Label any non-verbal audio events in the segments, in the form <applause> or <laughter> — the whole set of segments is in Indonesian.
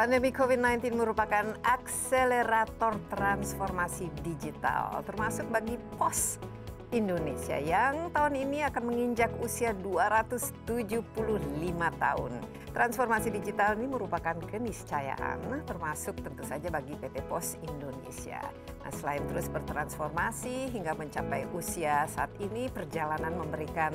Pandemi COVID-19 merupakan akselerator transformasi digital, termasuk bagi pos Indonesia yang tahun ini akan menginjak usia 275 tahun. Transformasi digital ini merupakan keniscayaan, termasuk tentu saja bagi PT Pos Indonesia. Nah, selain terus bertransformasi hingga mencapai usia saat ini, perjalanan memberikan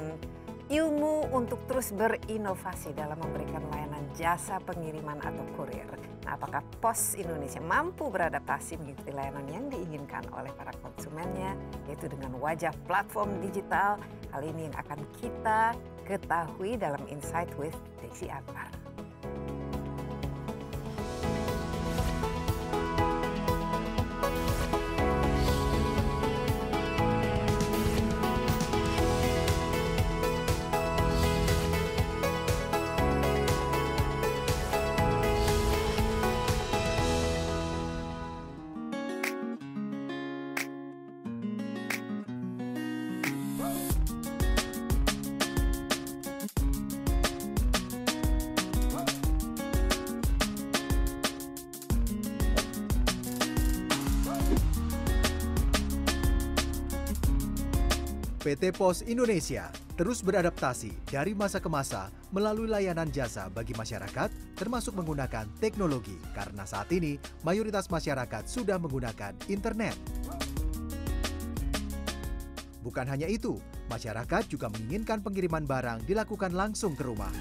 ilmu untuk terus berinovasi dalam memberikan layanan jasa pengiriman atau kurir. Nah, apakah Pos Indonesia mampu beradaptasi mengikuti layanan yang diinginkan oleh para konsumennya, yaitu dengan wajah platform digital? Hal ini yang akan kita ketahui dalam Insight with Desi Akbar. PT Pos Indonesia terus beradaptasi dari masa ke masa melalui layanan jasa bagi masyarakat, termasuk menggunakan teknologi, karena saat ini mayoritas masyarakat sudah menggunakan internet. Bukan hanya itu, masyarakat juga menginginkan pengiriman barang dilakukan langsung ke rumah.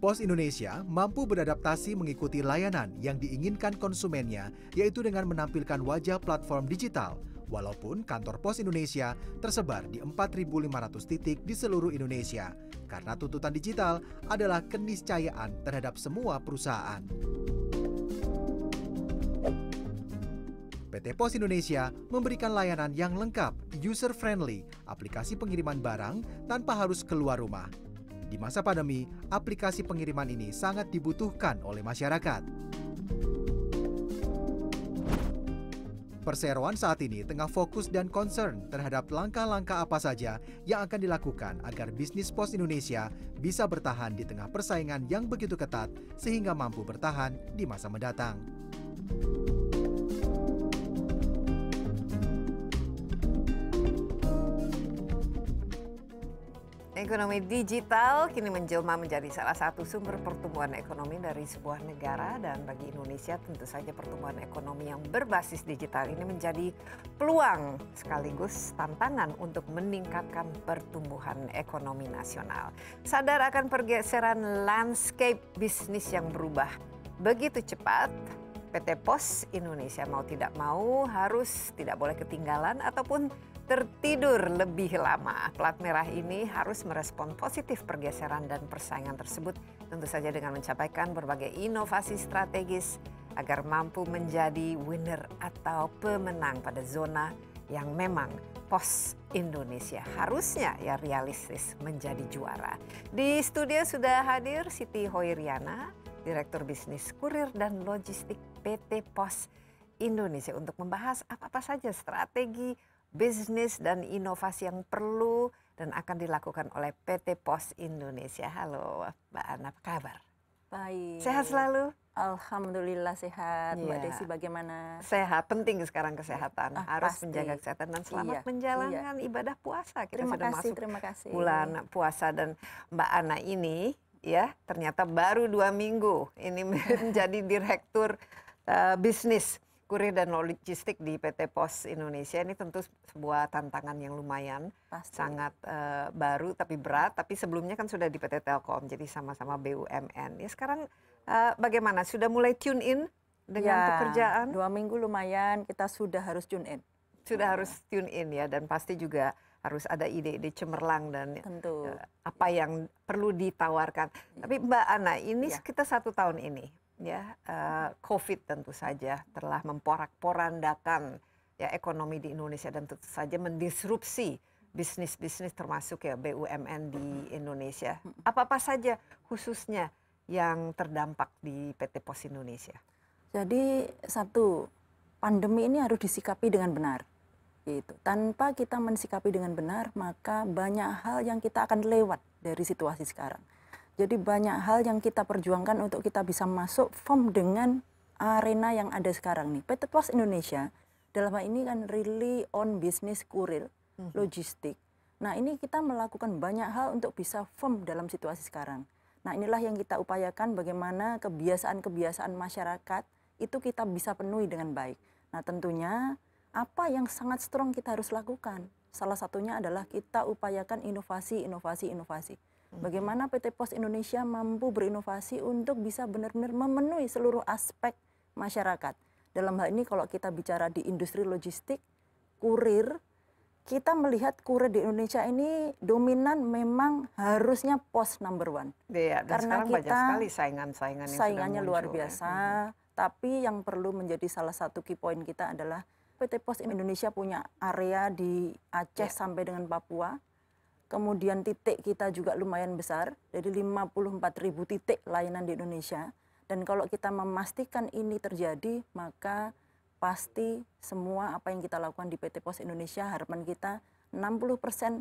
Pos Indonesia mampu beradaptasi mengikuti layanan yang diinginkan konsumennya, yaitu dengan menampilkan wajah platform digital Walaupun kantor pos Indonesia tersebar di 4.500 titik di seluruh Indonesia, karena tuntutan digital adalah keniscayaan terhadap semua perusahaan. PT Pos Indonesia memberikan layanan yang lengkap, user-friendly, aplikasi pengiriman barang tanpa harus keluar rumah. Di masa pandemi, aplikasi pengiriman ini sangat dibutuhkan oleh masyarakat perseroan saat ini tengah fokus dan concern terhadap langkah-langkah apa saja yang akan dilakukan agar bisnis pos Indonesia bisa bertahan di tengah persaingan yang begitu ketat sehingga mampu bertahan di masa mendatang. Ekonomi digital kini menjelma menjadi salah satu sumber pertumbuhan ekonomi dari sebuah negara dan bagi Indonesia tentu saja pertumbuhan ekonomi yang berbasis digital ini menjadi peluang sekaligus tantangan untuk meningkatkan pertumbuhan ekonomi nasional. Sadar akan pergeseran landscape bisnis yang berubah begitu cepat, PT Pos Indonesia mau tidak mau harus tidak boleh ketinggalan ataupun tertidur lebih lama. Plat merah ini harus merespon positif pergeseran dan persaingan tersebut tentu saja dengan mencapaikan berbagai inovasi strategis agar mampu menjadi winner atau pemenang pada zona yang memang pos Indonesia harusnya ya realistis menjadi juara. Di studio sudah hadir Siti Hoiriana, Direktur Bisnis Kurir dan Logistik PT Pos Indonesia untuk membahas apa-apa saja strategi bisnis dan inovasi yang perlu dan akan dilakukan oleh PT Pos Indonesia. Halo Mbak Ana, apa kabar? Baik. Sehat selalu? Alhamdulillah sehat. Ya. Mbak iya. Desi bagaimana? Sehat, penting sekarang kesehatan. Ah, Harus pasti. menjaga kesehatan dan selamat iya. iya. menjalankan iya. ibadah puasa. Kita terima sudah kasih, masuk terima kasih. bulan puasa dan Mbak Ana ini ya ternyata baru dua minggu ini <laughs> menjadi direktur uh, bisnis kurir dan logistik di pt pos indonesia ini tentu sebuah tantangan yang lumayan sangat eh, baru tapi berat tapi sebelumnya kan sudah di pt telkom jadi sama sama bumn ya sekarang eh, bagaimana sudah mulai tune in dengan ya, pekerjaan dua minggu lumayan kita sudah harus tune in sudah ya. harus tune in ya dan pasti juga harus ada ide-ide cemerlang dan eh, Tentu. apa yang perlu ditawarkan. Iya. Tapi Mbak Ana, ini ya. kita satu tahun ini ya eh, covid tentu saja telah memporak porandakan ya ekonomi di Indonesia dan tentu saja mendisrupsi bisnis bisnis termasuk ya BUMN di Indonesia. Apa apa saja khususnya yang terdampak di PT Pos Indonesia? Jadi satu pandemi ini harus disikapi dengan benar. Itu Tanpa kita mensikapi dengan benar, maka banyak hal yang kita akan lewat dari situasi sekarang. Jadi banyak hal yang kita perjuangkan untuk kita bisa masuk form dengan arena yang ada sekarang nih. PT Pos Indonesia dalam hal ini kan really on business kurir, mhm. logistik. Nah ini kita melakukan banyak hal untuk bisa firm dalam situasi sekarang. Nah inilah yang kita upayakan bagaimana kebiasaan-kebiasaan masyarakat itu kita bisa penuhi dengan baik. Nah tentunya apa yang sangat strong kita harus lakukan? Salah satunya adalah kita upayakan inovasi, inovasi, inovasi. Mhm. Bagaimana PT Pos Indonesia mampu berinovasi untuk bisa benar-benar memenuhi seluruh aspek masyarakat. Dalam hal ini kalau kita bicara di industri logistik, kurir, kita melihat kurir di Indonesia ini dominan memang harusnya pos number one. Iya, dan Karena sekarang kita, banyak sekali saingan-saingan yang saingannya muncul, luar ya. biasa. Ya. Tapi yang perlu menjadi salah satu key point kita adalah PT Pos Indonesia punya area di Aceh ya. sampai dengan Papua kemudian titik kita juga lumayan besar, dari 54 ribu titik layanan di Indonesia. Dan kalau kita memastikan ini terjadi, maka pasti semua apa yang kita lakukan di PT Pos Indonesia, harapan kita 60% persen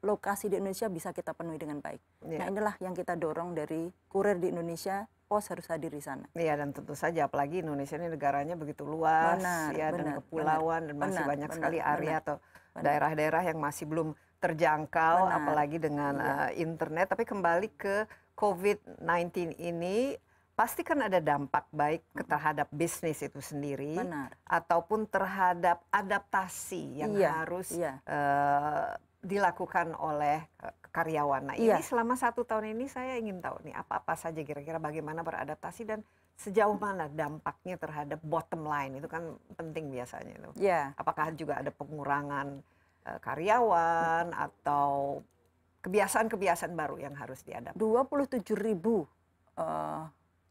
lokasi di Indonesia bisa kita penuhi dengan baik. Yeah. Nah inilah yang kita dorong dari kurir di Indonesia, pos harus hadir di sana. Iya dan tentu saja apalagi Indonesia ini negaranya begitu luas benar, ya benar, dan kepulauan benar, dan masih benar, banyak benar, sekali area benar, atau daerah-daerah yang masih belum terjangkau apalagi dengan iya. eh, internet tapi kembali ke covid 19 ini pasti kan ada dampak baik terhadap bisnis itu sendiri Benar. ataupun terhadap adaptasi yang iya, harus iya. Uh, dilakukan oleh eh, karyawan. Nah iya. ini selama satu tahun ini saya ingin tahu nih apa-apa saja kira-kira bagaimana beradaptasi dan sejauh mana dampaknya terhadap bottom line itu kan penting biasanya itu. Yeah. Iya. Apakah juga ada pengurangan Eh, karyawan atau kebiasaan-kebiasaan baru yang harus dua puluh tujuh ribu uh,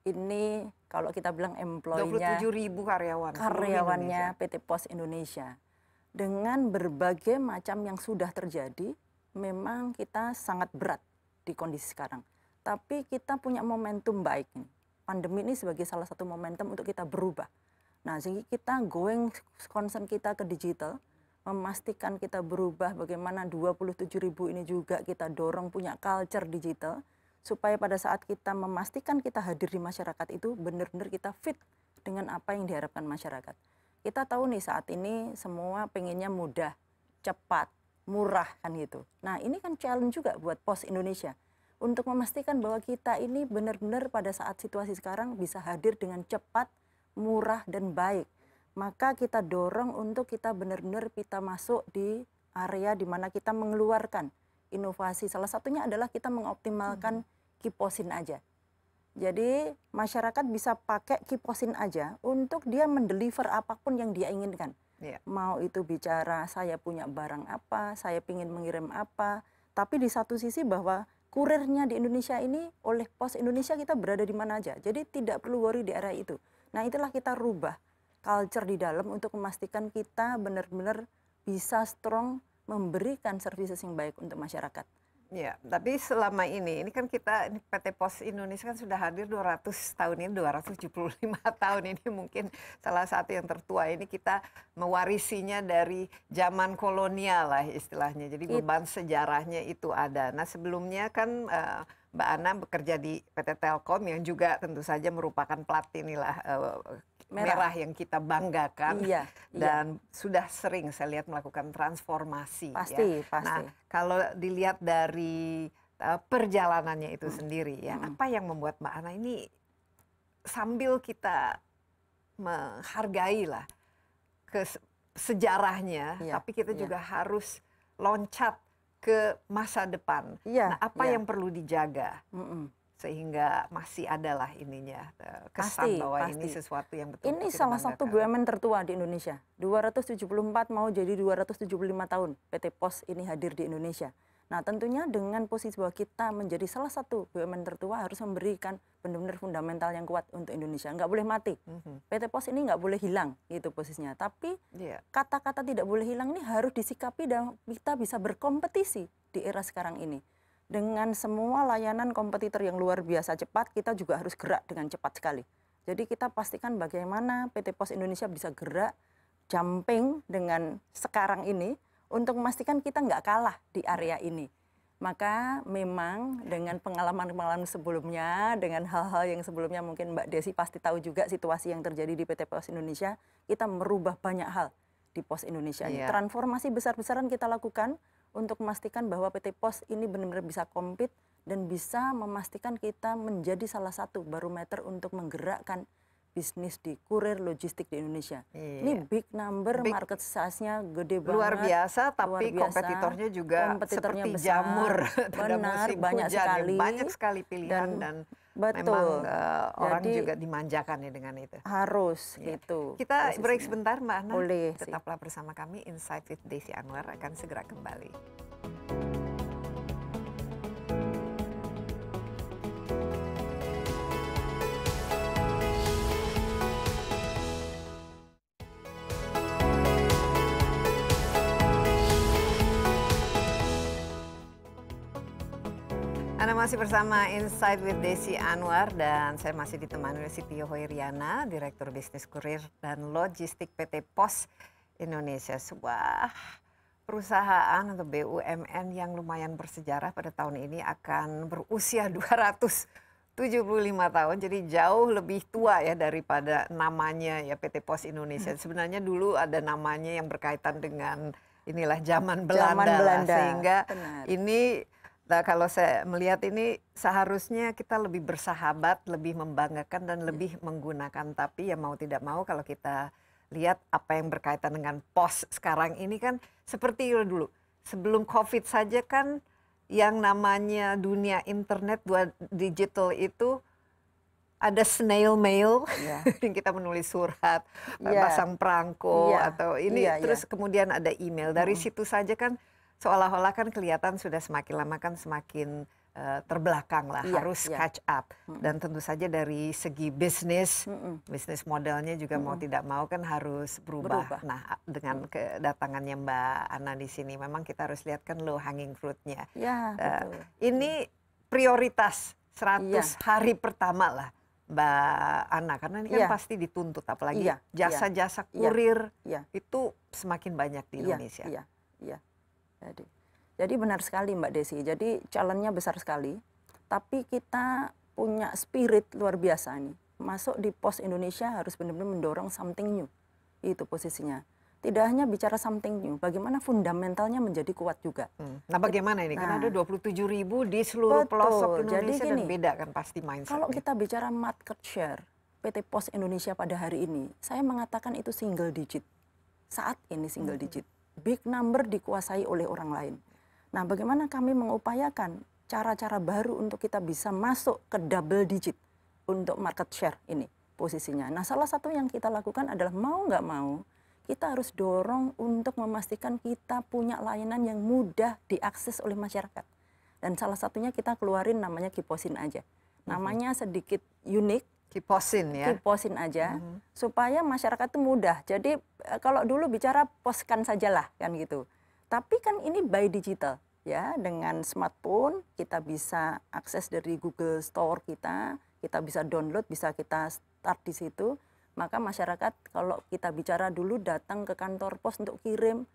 ini kalau kita bilang employee-nya 27 ribu karyawan karyawannya PT Pos Indonesia dengan berbagai macam yang sudah terjadi memang kita sangat berat di kondisi sekarang tapi kita punya momentum baik ini pandemi ini sebagai salah satu momentum untuk kita berubah nah jadi kita going concern kita ke digital memastikan kita berubah bagaimana 27 ribu ini juga kita dorong punya culture digital supaya pada saat kita memastikan kita hadir di masyarakat itu benar-benar kita fit dengan apa yang diharapkan masyarakat. Kita tahu nih saat ini semua pengennya mudah, cepat, murah kan gitu. Nah ini kan challenge juga buat Pos Indonesia untuk memastikan bahwa kita ini benar-benar pada saat situasi sekarang bisa hadir dengan cepat, murah, dan baik maka kita dorong untuk kita benar-benar kita masuk di area di mana kita mengeluarkan inovasi. Salah satunya adalah kita mengoptimalkan hmm. kiposin aja. Jadi masyarakat bisa pakai kiposin aja untuk dia mendeliver apapun yang dia inginkan. Yeah. Mau itu bicara saya punya barang apa, saya ingin mengirim apa. Tapi di satu sisi bahwa kurirnya di Indonesia ini oleh Pos Indonesia kita berada di mana aja. Jadi tidak perlu worry di area itu. Nah itulah kita rubah culture di dalam untuk memastikan kita benar-benar bisa strong memberikan services yang baik untuk masyarakat. Ya, tapi selama ini, ini kan kita PT Pos Indonesia kan sudah hadir 200 tahun ini, 275 <laughs> tahun ini mungkin salah satu yang tertua ini kita mewarisinya dari zaman kolonial lah istilahnya. Jadi beban sejarahnya itu ada. Nah sebelumnya kan uh, Mbak Ana bekerja di PT Telkom yang juga tentu saja merupakan plat inilah eh, merah. merah yang kita banggakan iya, iya. dan iya. sudah sering saya lihat melakukan transformasi. Ya. Pasti, ya. pasti. Nah, kalau dilihat dari eh, perjalanannya itu hmm. sendiri ya, hmm. apa yang membuat Mbak Ana ini sambil kita menghargai lah ke sejarahnya, iya, tapi kita iya. juga harus loncat ke masa depan. Ya, nah, apa ya. yang perlu dijaga mm -mm. sehingga masih adalah ininya eh, kesan pasti, bahwa pasti. ini sesuatu yang betul. Ini salah satu BUMN tertua di Indonesia. 274 mau jadi 275 tahun PT Pos ini hadir di Indonesia. Nah tentunya dengan posisi bahwa kita menjadi salah satu BUMN tertua harus memberikan benar-benar fundamental yang kuat untuk Indonesia. Nggak boleh mati. Mm-hmm. PT Pos ini nggak boleh hilang itu posisinya. Tapi kata iya. kata-kata tidak boleh hilang ini harus disikapi dan kita bisa berkompetisi di era sekarang ini. Dengan semua layanan kompetitor yang luar biasa cepat, kita juga harus gerak dengan cepat sekali. Jadi kita pastikan bagaimana PT Pos Indonesia bisa gerak jumping dengan sekarang ini untuk memastikan kita nggak kalah di area ini. Maka memang dengan pengalaman-pengalaman sebelumnya, dengan hal-hal yang sebelumnya mungkin Mbak Desi pasti tahu juga situasi yang terjadi di PT POS Indonesia, kita merubah banyak hal di POS Indonesia. Yeah. Transformasi besar-besaran kita lakukan untuk memastikan bahwa PT POS ini benar-benar bisa kompet dan bisa memastikan kita menjadi salah satu barometer untuk menggerakkan bisnis di kurir logistik di Indonesia. Iya. Ini big number, big, market size-nya gede banget. Luar biasa, tapi luar biasa. kompetitornya juga kompetitornya seperti besar. jamur. <laughs> Benar, banyak hujan, sekali. Banyak sekali pilihan dan, dan betul. memang uh, orang Jadi, juga dimanjakan ya dengan itu. Harus ya. gitu. Kita posisinya. break sebentar Mbak Ana. Boleh. Tetaplah sih. bersama kami, Insight with Desi Anwar akan segera kembali. masih bersama Insight with Desi Anwar dan saya masih ditemani oleh Siti Hoiriana, Direktur Bisnis Kurir dan Logistik PT Pos Indonesia. Sebuah perusahaan atau BUMN yang lumayan bersejarah pada tahun ini akan berusia 275 <laughs> tahun, jadi jauh lebih tua ya daripada namanya ya PT Pos Indonesia. Hmm. Sebenarnya dulu ada namanya yang berkaitan dengan inilah zaman Belanda, zaman Belanda. sehingga Benar. ini Nah, kalau saya melihat ini seharusnya kita lebih bersahabat lebih membanggakan dan iya. lebih menggunakan tapi ya mau tidak mau kalau kita lihat apa yang berkaitan dengan pos sekarang ini kan seperti dulu sebelum covid saja kan yang namanya dunia internet dua digital itu ada snail mail yeah. <laughs> kita menulis surat yeah. pasang perangko yeah. atau ini yeah, iya. terus yeah. kemudian ada email dari hmm. situ saja kan seolah olah kan kelihatan sudah semakin lama kan semakin eh, terbelakang lah iya, harus iya. catch up mm. dan tentu saja dari segi bisnis bisnis modelnya juga mm. mau tidak mau kan harus berubah. berubah. Nah dengan mm. kedatangannya Mbak Ana di sini memang kita harus lihat kan low hanging fruitnya. Ya, uh, ini prioritas 100 ya. hari pertama lah Mbak Ana karena ini kan iya. pasti dituntut apalagi iya, iya. jasa-jasa kurir itu semakin banyak di Indonesia. Iya, iya. Jadi, jadi benar sekali Mbak Desi. Jadi challenge besar sekali. Tapi kita punya spirit luar biasa nih. Masuk di pos Indonesia harus benar-benar mendorong something new. Itu posisinya tidak hanya bicara something new, bagaimana fundamentalnya menjadi kuat juga. Hmm. Nah bagaimana ini? Kan nah, Karena ada 27 ribu di seluruh betul. pelosok Indonesia Jadi gini, dan beda kan pasti mindset. Kalau kita bicara market share PT Pos Indonesia pada hari ini, saya mengatakan itu single digit. Saat ini single hmm. digit big number dikuasai oleh orang lain. Nah, bagaimana kami mengupayakan cara-cara baru untuk kita bisa masuk ke double digit untuk market share ini posisinya. Nah, salah satu yang kita lakukan adalah mau nggak mau kita harus dorong untuk memastikan kita punya layanan yang mudah diakses oleh masyarakat. Dan salah satunya kita keluarin namanya Kiposin aja. Mhm. Namanya sedikit unik, kiposin ya kiposin aja mm -hmm. supaya masyarakat itu mudah jadi e, kalau dulu bicara poskan sajalah kan gitu tapi kan ini by digital ya dengan smartphone kita bisa akses dari Google Store kita kita bisa download bisa kita start di situ maka masyarakat kalau kita bicara dulu datang ke kantor pos untuk kirim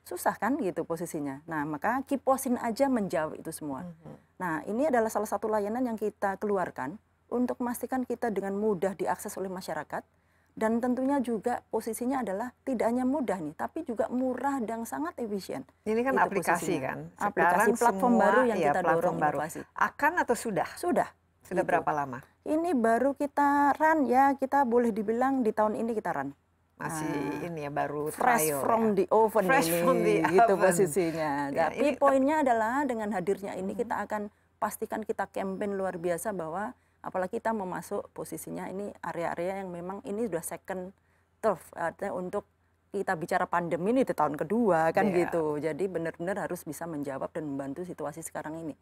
susah kan gitu posisinya. Nah maka kiposin aja menjawab itu semua. Mm -hmm. Nah ini adalah salah satu layanan yang kita keluarkan untuk memastikan kita dengan mudah diakses oleh masyarakat dan tentunya juga posisinya adalah tidak hanya mudah nih tapi juga murah dan sangat efisien. Ini kan Itu aplikasi posisinya. kan. Sekarang aplikasi platform semua, baru yang ya, kita iya, dorong baru. inovasi. Akan atau sudah? Sudah. Sudah gitu. berapa lama? Ini baru kita run ya, kita boleh dibilang di tahun ini kita run masih nah, ini ya baru fresh trial ya. from ya. the oven fresh ini from the gitu oven. gitu posisinya. Ya, Tapi ini, poinnya adalah dengan hadirnya ini hmm. kita akan pastikan kita campaign luar biasa bahwa apalagi kita memasuk posisinya ini area-area yang memang ini sudah second turf artinya untuk kita bicara pandemi ini di tahun kedua kan yeah. gitu. Jadi benar-benar harus bisa menjawab dan membantu situasi sekarang ini.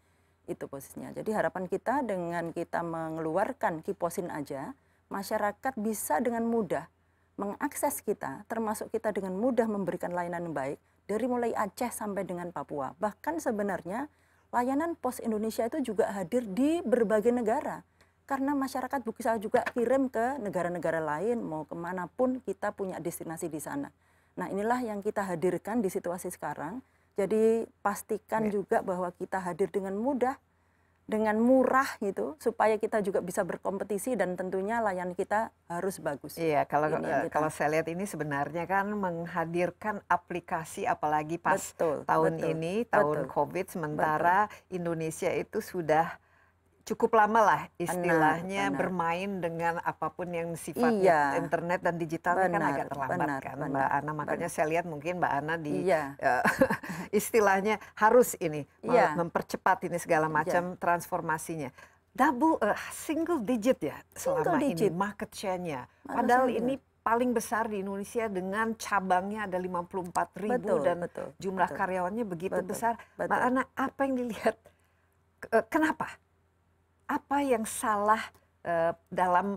Itu posisinya. Jadi harapan kita dengan kita mengeluarkan kiposin aja, masyarakat bisa dengan mudah mengakses kita, termasuk kita dengan mudah memberikan layanan yang baik dari mulai Aceh sampai dengan Papua. Bahkan sebenarnya layanan Pos Indonesia itu juga hadir di berbagai negara karena masyarakat bisa juga kirim ke negara-negara lain mau kemanapun kita punya destinasi di sana. Nah inilah yang kita hadirkan di situasi sekarang. Jadi pastikan ya. juga bahwa kita hadir dengan mudah, dengan murah gitu, supaya kita juga bisa berkompetisi dan tentunya layanan kita harus bagus. Iya, kalau eh, kita... kalau saya lihat ini sebenarnya kan menghadirkan aplikasi apalagi pas betul, tahun betul, ini tahun betul, COVID sementara betul. Indonesia itu sudah cukup lama lah istilahnya benar, benar. bermain dengan apapun yang sifatnya iya. internet dan digital benar, kan agak terlambat benar, kan benar, Mbak Ana makanya benar. saya lihat mungkin Mbak Ana di iya. uh, <laughs> istilahnya harus ini iya. mempercepat ini segala iya. macam iya. transformasinya double uh, single digit ya selama single digit. ini market share-nya padahal single. ini paling besar di Indonesia dengan cabangnya ada 54 ribu betul, dan betul, jumlah betul, karyawannya begitu betul, besar. Betul. Mbak Ana, apa yang dilihat? Kenapa apa yang salah eh, dalam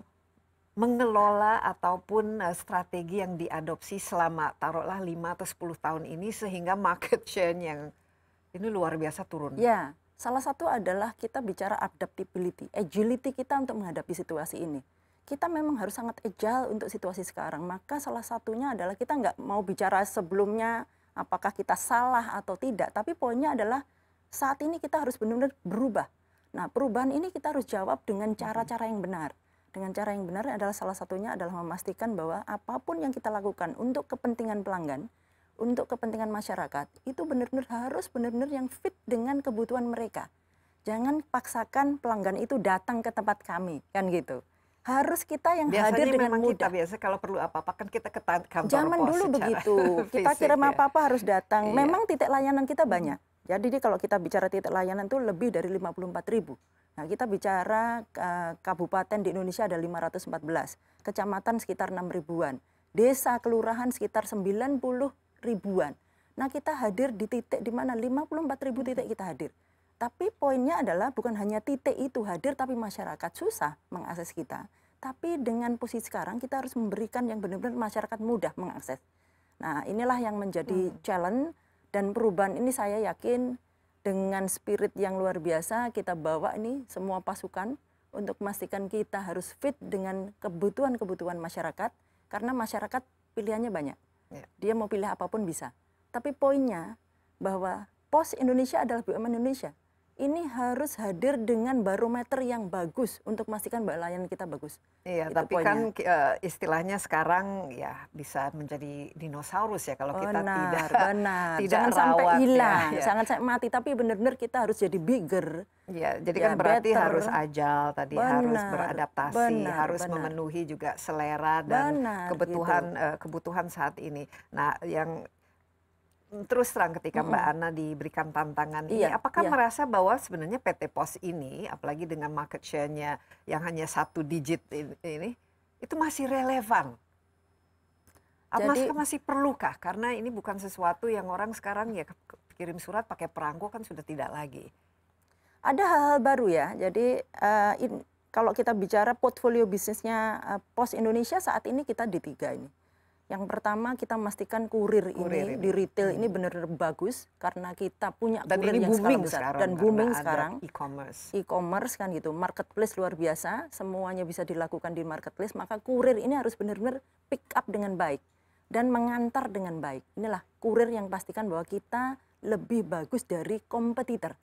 mengelola ataupun eh, strategi yang diadopsi selama taruhlah lima atau sepuluh tahun ini sehingga market share yang ini luar biasa turun. Ya, salah satu adalah kita bicara adaptability, agility kita untuk menghadapi situasi ini. Kita memang harus sangat agile untuk situasi sekarang. Maka salah satunya adalah kita nggak mau bicara sebelumnya apakah kita salah atau tidak, tapi poinnya adalah saat ini kita harus benar-benar berubah Nah, perubahan ini kita harus jawab dengan cara-cara yang benar. Dengan cara yang benar adalah salah satunya adalah memastikan bahwa apapun yang kita lakukan untuk kepentingan pelanggan, untuk kepentingan masyarakat, itu benar-benar harus benar-benar yang fit dengan kebutuhan mereka. Jangan paksakan pelanggan itu datang ke tempat kami, kan gitu harus kita yang Biasanya hadir dengan memang mudah. Kita biasa kalau perlu apa-apa kan kita ke kantor Zaman pos dulu begitu. <laughs> kita kirim apa ya. apa-apa harus datang. Iya. Memang titik layanan kita banyak. Jadi kalau kita bicara titik layanan itu lebih dari 54 ribu. Nah, kita bicara uh, kabupaten di Indonesia ada 514, kecamatan sekitar 6 ribuan, desa kelurahan sekitar 90 ribuan. Nah, kita hadir di titik di mana 54 ribu hmm. titik kita hadir. Tapi poinnya adalah bukan hanya titik itu hadir, tapi masyarakat susah mengakses kita. Tapi dengan posisi sekarang kita harus memberikan yang benar-benar masyarakat mudah mengakses. Nah, inilah yang menjadi hmm. challenge dan perubahan ini saya yakin dengan spirit yang luar biasa kita bawa ini semua pasukan untuk memastikan kita harus fit dengan kebutuhan-kebutuhan masyarakat karena masyarakat pilihannya banyak. Ya. Dia mau pilih apapun bisa. Tapi poinnya bahwa Pos Indonesia adalah BUMN Indonesia ini harus hadir dengan barometer yang bagus untuk memastikan bahwa layanan kita bagus. Iya, Itu tapi kan, poinnya. kan istilahnya sekarang ya bisa menjadi dinosaurus ya kalau kita tidak <laughs> <laughs> benar. tidak jangan rawat, sampai ya, hilang, ya. jangan sampai mati tapi benar-benar kita harus jadi bigger. Iya, jadi ya, kan berarti better. harus ajal tadi benar, harus beradaptasi, benar, harus benar. memenuhi juga selera dan benar, gitu. kebutuhan gitu. kebutuhan saat ini. Nah, yang terus terang ketika Mbak Ana diberikan tantangan iya, ini, apakah iya. merasa bahwa sebenarnya PT Pos ini, apalagi dengan market share-nya yang hanya satu digit ini, itu masih relevan? Apakah masih perlukah? Karena ini bukan sesuatu yang orang sekarang ya kirim surat pakai perangko kan sudah tidak lagi. Ada hal-hal baru ya. Jadi uh, in, kalau kita bicara portfolio bisnisnya uh, Pos Indonesia saat ini kita di tiga ini yang pertama kita memastikan kurir, kurir ini, ini di retail hmm. ini benar-benar bagus karena kita punya dan kurir yang sekarang besar sekarang, dan booming sekarang e-commerce. E-commerce kan gitu, marketplace luar biasa, semuanya bisa dilakukan di marketplace, maka kurir ini harus benar-benar pick up dengan baik dan mengantar dengan baik. Inilah kurir yang pastikan bahwa kita lebih bagus dari kompetitor.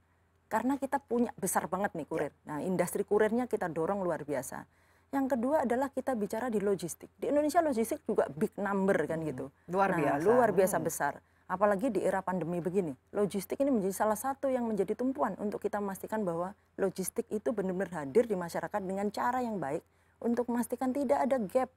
Karena kita punya besar banget nih kurir. Ya. Nah, industri kurirnya kita dorong luar biasa. Yang kedua adalah kita bicara di logistik. Di Indonesia logistik juga big number kan gitu. Hmm, luar nah, biasa. Luar hmm. biasa besar. Apalagi di era pandemi begini, logistik ini menjadi salah satu yang menjadi tumpuan untuk kita memastikan bahwa logistik itu benar-benar hadir di masyarakat dengan cara yang baik untuk memastikan tidak ada gap.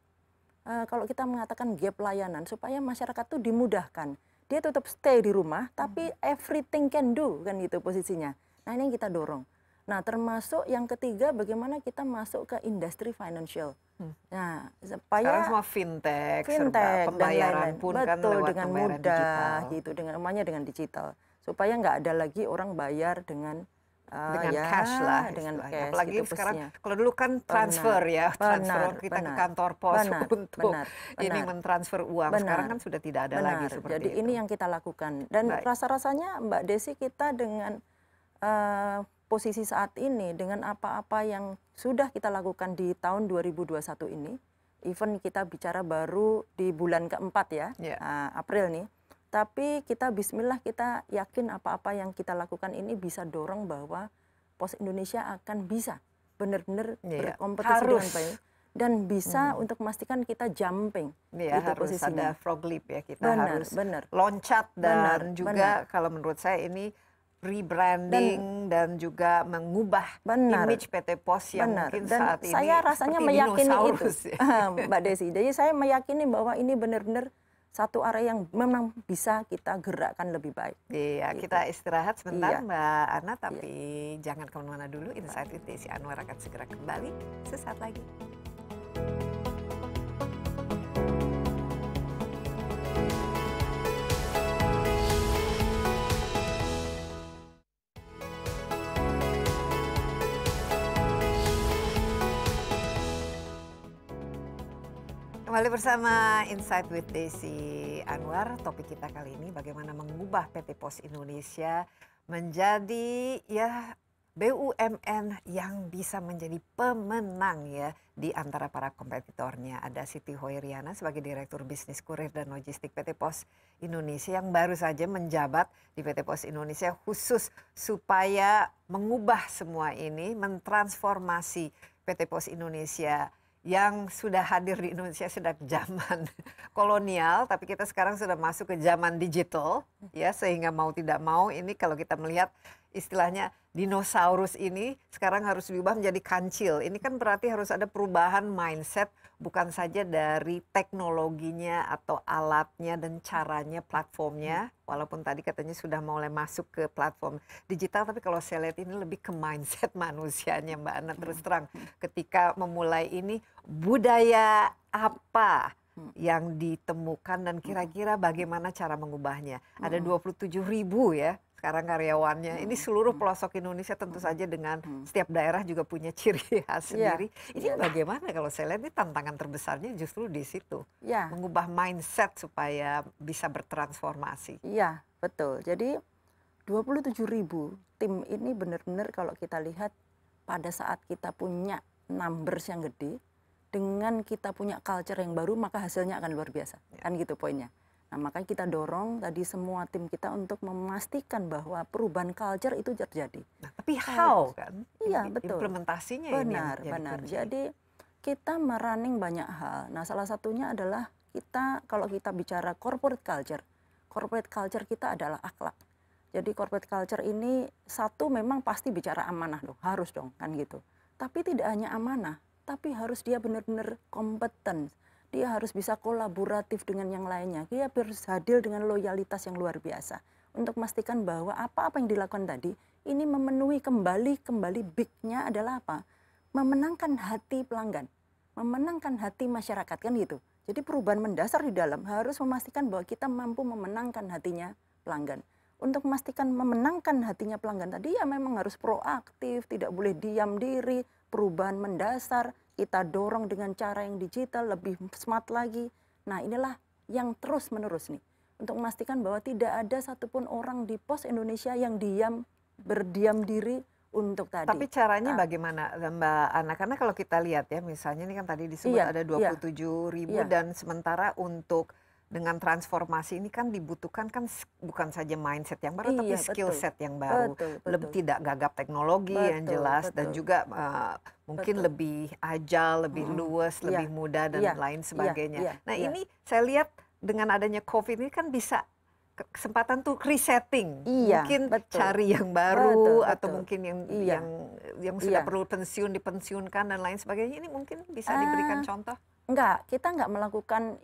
Uh, kalau kita mengatakan gap layanan supaya masyarakat itu dimudahkan. Dia tetap stay di rumah tapi hmm. everything can do kan gitu posisinya. Nah ini yang kita dorong. Nah, termasuk yang ketiga bagaimana kita masuk ke industri financial. Hmm. Nah, supaya Sekarang semua fintech, fintech serba pembayaran dan lain -lain. pun kan Betul, kan dengan mudah digital. gitu dengan namanya dengan digital. Supaya nggak ada lagi orang bayar dengan uh, dengan ya, cash lah dengan cash apalagi gitu sekarang kalau dulu kan transfer ya, benar, ya transfer benar, kita benar, ke kantor pos benar, <laughs> untuk benar, ini mentransfer uang benar, sekarang kan sudah tidak ada benar, lagi seperti jadi itu. ini yang kita lakukan dan rasa rasanya Mbak Desi kita dengan uh, posisi saat ini dengan apa-apa yang sudah kita lakukan di tahun 2021 ini, even kita bicara baru di bulan keempat ya, yeah. Ya. uh, April nih, tapi kita Bismillah kita yakin apa-apa yang kita lakukan ini bisa dorong bahwa Pos Indonesia akan bisa benar-benar yeah. berkompetisi Harus. dengan baik dan bisa hmm. untuk memastikan kita jumping ya, harus posisinya. ada frog leap ya kita benar, harus benar. loncat dan benar, juga benar. kalau menurut saya ini rebranding dan, dan juga mengubah benar, image PT Pos yang benar. mungkin dan ini saya rasanya meyakini itu ya. <laughs> ah, Mbak Desi jadi saya meyakini bahwa ini benar-benar satu area yang memang bisa kita gerakkan lebih baik. Iya, gitu. kita istirahat sebentar iya. Mbak Ana, iya. tapi iya. jangan kemana-mana dulu. Insight with Desi Anwar akan segera kembali sesaat lagi. kembali bersama Insight with Desi Anwar. Topik kita kali ini bagaimana mengubah PT Pos Indonesia menjadi ya BUMN yang bisa menjadi pemenang ya di antara para kompetitornya. Ada Siti Hoiriana sebagai Direktur Bisnis Kurir dan Logistik PT Pos Indonesia yang baru saja menjabat di PT Pos Indonesia khusus supaya mengubah semua ini, mentransformasi PT Pos Indonesia yang sudah hadir di Indonesia sejak zaman <laughs> kolonial, tapi kita sekarang sudah masuk ke zaman digital, ya sehingga mau tidak mau ini kalau kita melihat istilahnya dinosaurus ini sekarang harus diubah menjadi kancil. Ini kan berarti harus ada perubahan mindset bukan saja dari teknologinya atau alatnya dan caranya platformnya hmm. walaupun tadi katanya sudah mulai masuk ke platform digital tapi kalau saya lihat ini lebih ke mindset <laughs> manusianya Mbak Ana terus hmm. terang ketika memulai ini budaya apa hmm. yang ditemukan dan kira-kira bagaimana cara mengubahnya ada 27 ribu ya sekarang karyawannya ini hmm, seluruh hmm. pelosok Indonesia tentu hmm, saja dengan setiap daerah juga punya <laughs> ciri khas iya, sendiri ini iya. bagaimana kalau saya lihat ini tantangan terbesarnya justru di situ iya. mengubah mindset supaya bisa bertransformasi iya betul jadi 27 ribu tim ini benar-benar kalau kita lihat pada saat kita punya numbers yang gede dengan kita punya culture yang baru maka hasilnya akan luar biasa ya. kan gitu poinnya Nah, makanya kita dorong tadi semua tim kita untuk memastikan bahwa perubahan culture itu terjadi. Nah, tapi how kan? Iya, betul. Implementasinya benar, ini Benar, benar. Jadi kita merunning banyak hal. Nah, salah satunya adalah kita kalau kita bicara corporate culture, corporate culture kita adalah akhlak. Jadi corporate culture ini satu memang pasti bicara amanah dong, harus dong kan gitu. Tapi tidak hanya amanah, tapi harus dia benar-benar kompeten dia harus bisa kolaboratif dengan yang lainnya. Dia harus hadir dengan loyalitas yang luar biasa untuk memastikan bahwa apa-apa yang dilakukan tadi ini memenuhi kembali kembali bignya adalah apa? Memenangkan hati pelanggan, memenangkan hati masyarakat kan gitu. Jadi perubahan mendasar di dalam harus memastikan bahwa kita mampu memenangkan hatinya pelanggan. Untuk memastikan memenangkan hatinya pelanggan tadi ya memang harus proaktif, tidak boleh diam diri, perubahan mendasar, kita dorong dengan cara yang digital, lebih smart lagi. Nah inilah yang terus menerus nih untuk memastikan bahwa tidak ada satupun orang di pos Indonesia yang diam berdiam diri untuk tadi. Tapi caranya nah. bagaimana eh, Mbak Ana? Karena kalau kita lihat ya misalnya ini kan tadi disebut iya, ada 27 iya, ribu iya. dan sementara untuk dengan transformasi ini kan dibutuhkan kan bukan saja mindset yang baru iya, tapi skill set yang baru betul, betul. lebih tidak gagap teknologi betul, yang jelas betul. dan juga uh, mungkin betul. lebih ajal lebih hmm. luas yeah. lebih mudah dan yeah. lain iya, sebagainya yeah. Yeah. nah yeah. ini saya lihat dengan adanya covid ini kan bisa kesempatan tuh resetting iya, mungkin betul. cari yang baru betul, betul. atau mungkin yang iya. yang yang sudah iya. perlu pensiun dipensiunkan dan lain sebagainya ini mungkin bisa uh, diberikan eh, contoh Enggak, kita enggak melakukan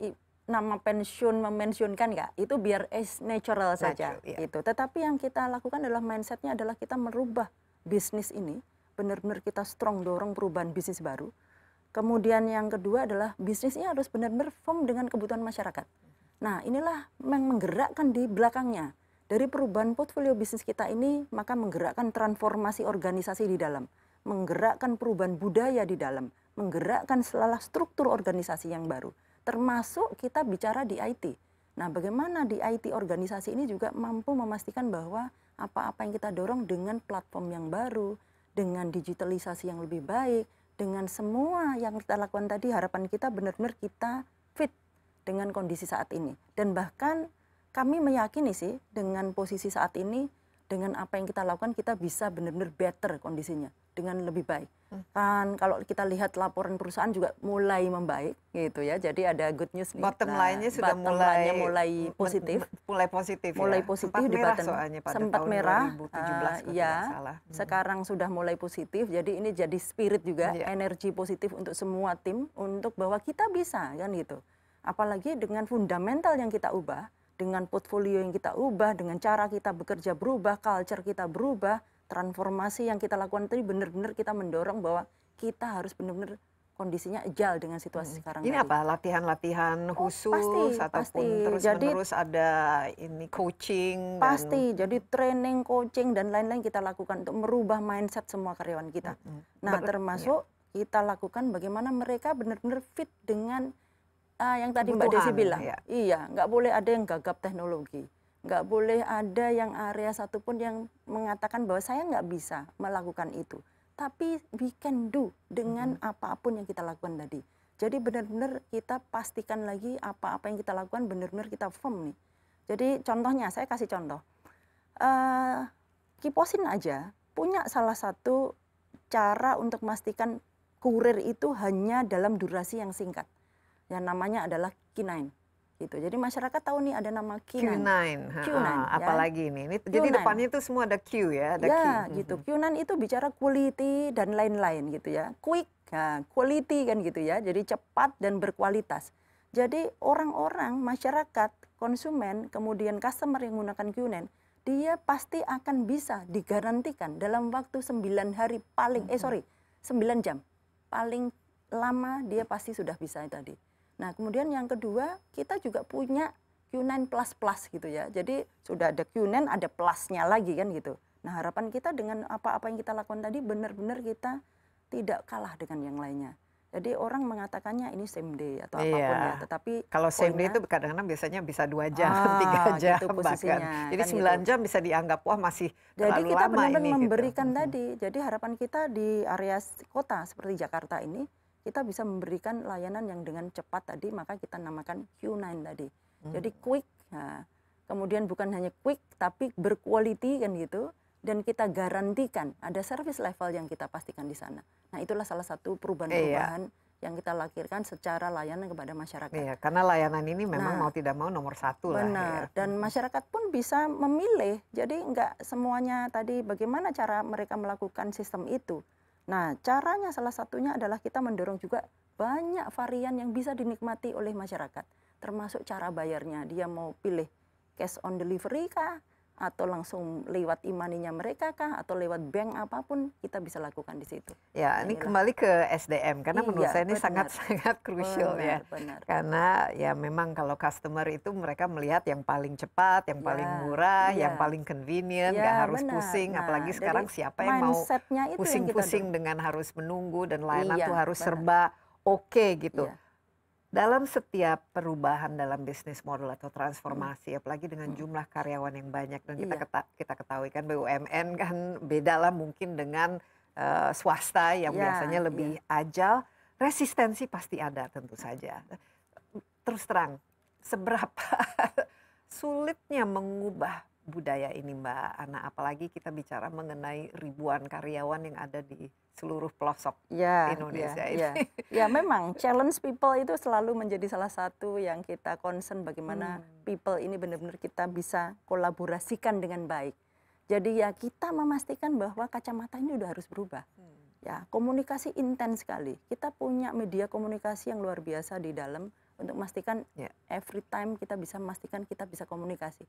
nama pensiun memensiunkan nggak itu biar as natural saja natural, yeah. itu tetapi yang kita lakukan adalah mindsetnya adalah kita merubah bisnis ini benar-benar kita strong dorong perubahan bisnis baru kemudian yang kedua adalah bisnisnya harus benar-benar firm dengan kebutuhan masyarakat nah inilah yang menggerakkan di belakangnya dari perubahan portfolio bisnis kita ini maka menggerakkan transformasi organisasi di dalam menggerakkan perubahan budaya di dalam menggerakkan selalah struktur organisasi yang baru termasuk kita bicara di IT. Nah, bagaimana di IT organisasi ini juga mampu memastikan bahwa apa-apa yang kita dorong dengan platform yang baru, dengan digitalisasi yang lebih baik, dengan semua yang kita lakukan tadi harapan kita benar-benar kita fit dengan kondisi saat ini. Dan bahkan kami meyakini sih dengan posisi saat ini dengan apa yang kita lakukan kita bisa benar-benar better kondisinya dengan lebih baik. Kan kalau kita lihat laporan perusahaan juga mulai membaik gitu ya. Jadi ada good news nih. Bottom nah, line-nya sudah bottom mulai line mulai positif. Mulai positif. Ya. Mulai positif sempat di merah button. soalnya pada sempat tahun merah. 2017 uh, ah, ya. Salah. Hmm. Sekarang sudah mulai positif. Jadi ini jadi spirit juga, yeah. energi positif untuk semua tim untuk bahwa kita bisa kan gitu. Apalagi dengan fundamental yang kita ubah, dengan portfolio yang kita ubah, dengan cara kita bekerja berubah, culture kita berubah, transformasi yang kita lakukan tadi benar-benar kita mendorong bahwa kita harus benar-benar kondisinya agile dengan situasi hmm. sekarang. Ini tadi. apa latihan-latihan oh, khusus oh, pasti, ataupun terus-menerus ada ini coaching? Pasti, dan... jadi training, coaching dan lain-lain kita lakukan untuk merubah mindset semua karyawan kita. Hmm. hmm. Nah, Ber iya. termasuk ya. kita lakukan bagaimana mereka benar-benar fit dengan uh, yang tadi Mbak Desi bilang, ya. iya, nggak boleh ada yang gagap teknologi, nggak boleh ada yang area satupun yang mengatakan bahwa saya nggak bisa melakukan itu. Tapi we can do dengan mm -hmm. apapun yang kita lakukan tadi. Jadi benar-benar kita pastikan lagi apa-apa yang kita lakukan benar-benar kita firm nih. Jadi contohnya, saya kasih contoh. Uh, Kiposin aja punya salah satu cara untuk memastikan kurir itu hanya dalam durasi yang singkat yang namanya adalah K9 gitu. Jadi masyarakat tahu nih ada nama Q9. Q9. Q9 ya. Apalagi ini. ini Q9. Jadi depannya itu semua ada Q ya, ada ya, Q. gitu. Mm-hmm. Q9 itu bicara quality dan lain-lain gitu ya. Quick, nah, quality kan gitu ya. Jadi cepat dan berkualitas. Jadi orang-orang, masyarakat, konsumen, kemudian customer yang menggunakan Q9, dia pasti akan bisa digarantikan dalam waktu 9 hari paling, eh mm-hmm. sorry, 9 jam. Paling lama dia pasti sudah bisa tadi Nah, kemudian yang kedua, kita juga punya Q9 plus plus gitu ya. Jadi sudah ada Q9, ada plusnya lagi kan gitu. Nah, harapan kita dengan apa-apa yang kita lakukan tadi benar-benar kita tidak kalah dengan yang lainnya. Jadi orang mengatakannya ini same day atau iya. apapun iya. ya, tetapi kalau same day itu kadang-kadang biasanya bisa dua jam, tiga ah, jam <laughs> gitu bahkan. Kan Jadi kan 9 gitu. jam bisa dianggap wah masih Jadi kita benar-benar gitu. memberikan gitu. tadi. Jadi harapan kita di area kota seperti Jakarta ini kita bisa memberikan layanan yang dengan cepat tadi, maka kita namakan Q9 tadi. Hmm. Jadi quick, nah, kemudian bukan hanya quick, tapi berkualiti kan gitu, dan kita garantikan ada service level yang kita pastikan di sana. Nah itulah salah satu perubahan-perubahan iya. yang kita lahirkan secara layanan kepada masyarakat. Iya, karena layanan ini memang nah, mau tidak mau nomor satu benar. lah. ya. dan hmm. masyarakat pun bisa memilih. Jadi nggak semuanya tadi bagaimana cara mereka melakukan sistem itu Nah, caranya salah satunya adalah kita mendorong juga banyak varian yang bisa dinikmati oleh masyarakat, termasuk cara bayarnya. Dia mau pilih cash on delivery kah, atau langsung lewat imaninya mereka kah atau lewat bank apapun kita bisa lakukan di situ. Ya, ini Inilah. kembali ke SDM karena iya, menurut saya ini sangat-sangat krusial <laughs> ya. Benar. Karena ya memang kalau customer itu mereka melihat yang paling cepat, yang ya, paling murah, ya. yang paling convenient, ya, nggak harus benar. pusing nah, apalagi sekarang siapa yang mau pusing-pusing dengan harus menunggu dan layanan iya, tuh harus benar. serba oke okay, gitu. Ya dalam setiap perubahan dalam bisnis model atau hmm. transformasi hmm. apalagi dengan hmm. jumlah karyawan yang banyak dan kita iya. kita ketahui kan BUMN kan <laughs> bedalah mungkin dengan uh, swasta yang yeah, biasanya iya. lebih yeah. resistensi pasti ada tentu saja terus terang seberapa <laughs> sulitnya mengubah budaya ini mbak ana apalagi kita bicara mengenai ribuan karyawan yang ada di seluruh pelosok ya, Indonesia ya, ini. Ya. ya memang challenge people itu selalu menjadi salah satu yang kita concern bagaimana hmm. people ini benar-benar kita bisa kolaborasikan dengan baik. Jadi ya kita memastikan bahwa kacamata ini sudah harus berubah. Hmm. Ya, komunikasi intens sekali. Kita punya media komunikasi yang luar biasa di dalam untuk memastikan yeah. every time kita bisa memastikan kita bisa komunikasi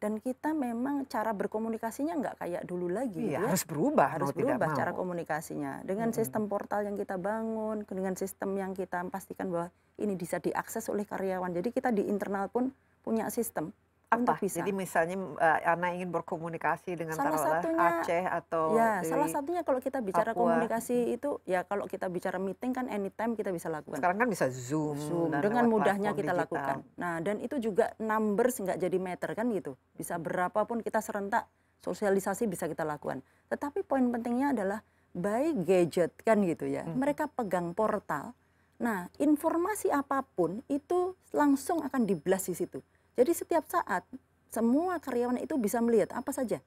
dan kita memang cara berkomunikasinya nggak kayak dulu lagi iya, gitu ya. harus berubah harus berubah cara mau. komunikasinya dengan hmm. sistem portal yang kita bangun dengan sistem yang kita pastikan bahwa ini bisa diakses oleh karyawan jadi kita di internal pun punya sistem apa? Bisa. Jadi misalnya eh, anak ingin berkomunikasi dengan salah satunya, Aceh atau ya salah satunya kalau kita bicara Papua. komunikasi itu ya kalau kita bicara meeting kan anytime kita bisa lakukan. Sekarang kan bisa zoom, zoom dan dengan mudahnya kita digital. lakukan. Nah dan itu juga numbers nggak jadi meter kan gitu. Bisa berapapun kita serentak sosialisasi bisa kita lakukan. Tetapi poin pentingnya adalah by gadget kan gitu ya. Hmm. Mereka pegang portal. Nah informasi apapun itu langsung akan blast di situ jadi setiap saat semua karyawan itu bisa melihat apa saja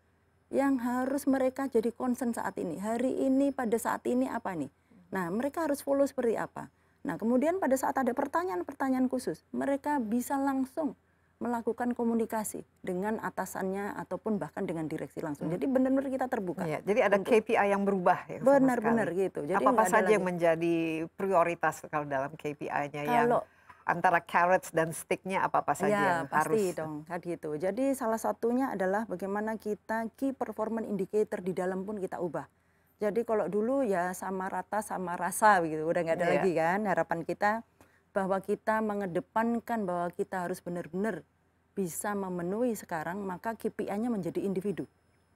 yang harus mereka jadi concern saat ini. Hari ini pada saat ini apa nih? Nah, mereka harus follow seperti apa. Nah, kemudian pada saat ada pertanyaan-pertanyaan khusus, mereka bisa langsung melakukan komunikasi dengan atasannya ataupun bahkan dengan direksi langsung. Hmm. Jadi benar-benar kita terbuka. Ya, jadi ada untuk, KPI yang berubah ya. Benar-benar gitu. Jadi apa, -apa saja yang menjadi prioritas kalau dalam KPI-nya yang antara carrots dan sticknya apa apa iya, saja ya, yang harus dong kan gitu jadi salah satunya adalah bagaimana kita key performance indicator di dalam pun kita ubah jadi kalau dulu ya sama rata sama rasa gitu udah nggak ada yeah. lagi kan harapan kita bahwa kita mengedepankan bahwa kita harus benar-benar bisa memenuhi sekarang maka KPI-nya menjadi individu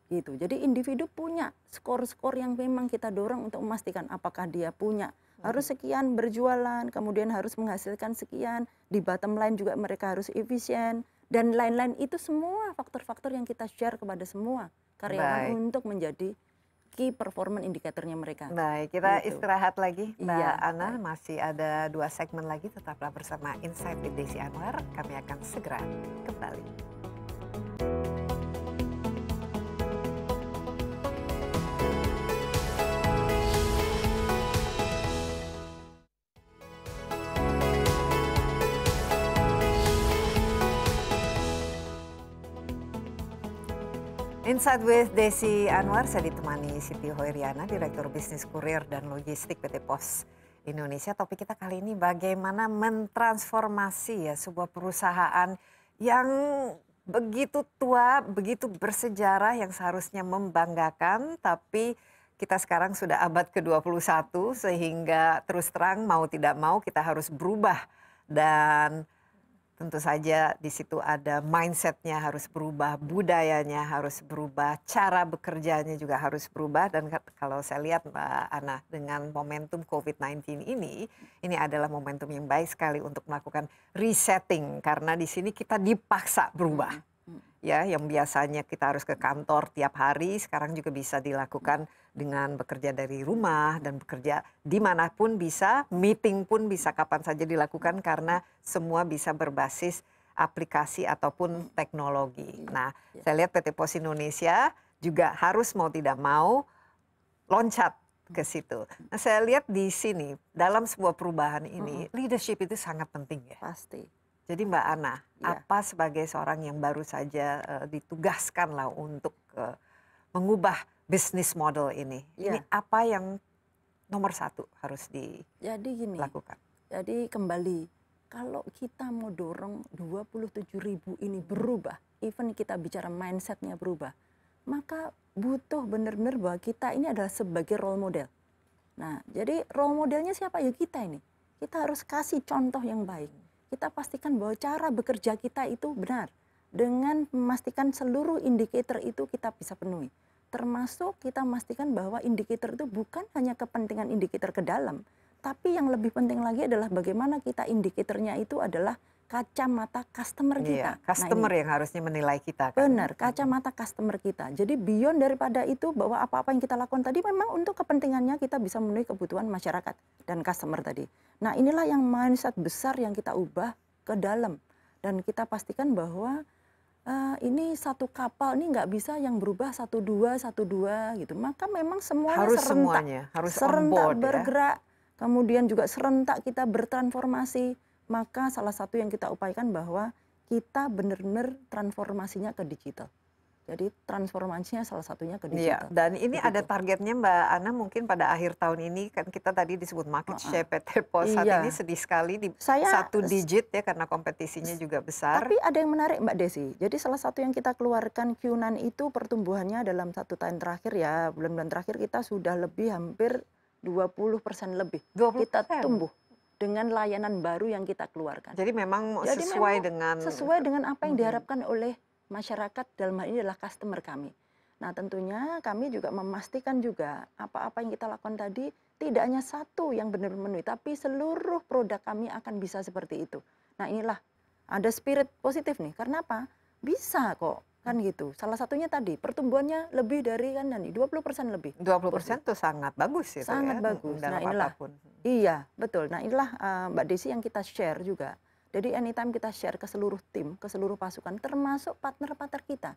gitu jadi individu punya skor-skor yang memang kita dorong untuk memastikan apakah dia punya harus hmm. sekian berjualan, kemudian harus menghasilkan sekian, di bottom line juga mereka harus efisien dan lain-lain itu semua faktor-faktor yang kita share kepada semua karyawan Baik. untuk menjadi key performance indikatornya mereka. Baik, kita gitu. istirahat lagi. Mbak iya, Ana baik. masih ada dua segmen lagi tetaplah bersama Insight with Desi Anwar. Kami akan segera kembali. Insight with Desi Anwar, saya ditemani Siti Hoiriana, Direktur Bisnis Kurir dan Logistik PT Pos Indonesia. Topik kita kali ini bagaimana mentransformasi ya sebuah perusahaan yang begitu tua, begitu bersejarah yang seharusnya membanggakan tapi kita sekarang sudah abad ke-21 sehingga terus terang mau tidak mau kita harus berubah dan tentu saja di situ ada mindsetnya harus berubah budayanya harus berubah cara bekerjanya juga harus berubah dan kalau saya lihat mbak ana dengan momentum covid 19 ini ini adalah momentum yang baik sekali untuk melakukan resetting karena di sini kita dipaksa berubah ya yang biasanya kita harus ke kantor tiap hari sekarang juga bisa dilakukan dengan bekerja dari rumah dan bekerja dimanapun bisa meeting pun bisa kapan saja dilakukan karena semua bisa berbasis aplikasi ataupun teknologi. Nah, ya. saya lihat PT Pos Indonesia juga harus mau tidak mau loncat ke hmm. situ. Nah, saya lihat di sini dalam sebuah perubahan ini hmm. leadership itu sangat penting ya. Pasti jadi Mbak Ana, ya. apa sebagai seorang yang baru saja uh, eh, ditugaskan lah untuk uh, mengubah bisnis model ini, ya. ini apa yang nomor satu harus dilakukan? Jadi, jadi kembali, kalau kita mau dorong 27 ribu ini berubah, even kita bicara mindsetnya berubah, maka butuh benar-benar bahwa kita ini adalah sebagai role model. Nah, jadi role modelnya siapa ya kita ini. Kita harus kasih contoh yang baik kita pastikan bahwa cara bekerja kita itu benar. Dengan memastikan seluruh indikator itu kita bisa penuhi. Termasuk kita memastikan bahwa indikator itu bukan hanya kepentingan indikator ke dalam, tapi yang lebih penting lagi adalah bagaimana kita indikatornya itu adalah kacamata customer iya, kita. Iya, customer nah, yang harusnya menilai kita. Kan? Benar, hmm. kacamata customer kita. Jadi beyond daripada itu bahwa apa-apa yang kita lakukan tadi memang untuk kepentingannya kita bisa memenuhi kebutuhan masyarakat dan customer tadi. Nah inilah yang mindset besar yang kita ubah ke dalam. Dan kita pastikan bahwa uh, ini satu kapal ini nggak bisa yang berubah satu dua satu dua gitu. Maka memang semuanya harus serentak, semuanya, harus serentak on board, ya. bergerak. Ya? Kemudian juga serentak kita bertransformasi maka salah satu yang kita upayakan bahwa kita benar-benar transformasinya ke digital. Jadi transformasinya salah satunya ke iya, digital. Iya, dan ini Begitu. ada targetnya Mbak Ana mungkin pada akhir tahun ini kan kita tadi disebut market share PT Pos saat iya. ini sedih sekali di Saya, satu digit ya karena kompetisinya juga besar. Tapi ada yang menarik Mbak Desi. Jadi salah satu yang kita keluarkan Q9 itu pertumbuhannya dalam satu tahun terakhir ya bulan-bulan terakhir kita sudah lebih hampir 20% lebih 20%. kita tumbuh dengan layanan baru yang kita keluarkan. Jadi memang Jadi sesuai memang dengan sesuai dengan apa yang mm-hmm. diharapkan oleh masyarakat dalam hal ini adalah customer kami. Nah, tentunya kami juga memastikan juga apa-apa yang kita lakukan tadi tidak hanya satu yang benar memenuhi, tapi seluruh produk kami akan bisa seperti itu. Nah, inilah ada spirit positif nih. Karena apa? Bisa kok kan gitu. Salah satunya tadi pertumbuhannya lebih dari kan puluh persen lebih. dua puluh persen itu sangat bagus sih sangat ya. bagus. Dalam nah, inilah apapun. Iya, betul. Nah, inilah uh, Mbak Desi yang kita share juga. Jadi anytime kita share ke seluruh tim, ke seluruh pasukan termasuk partner-partner kita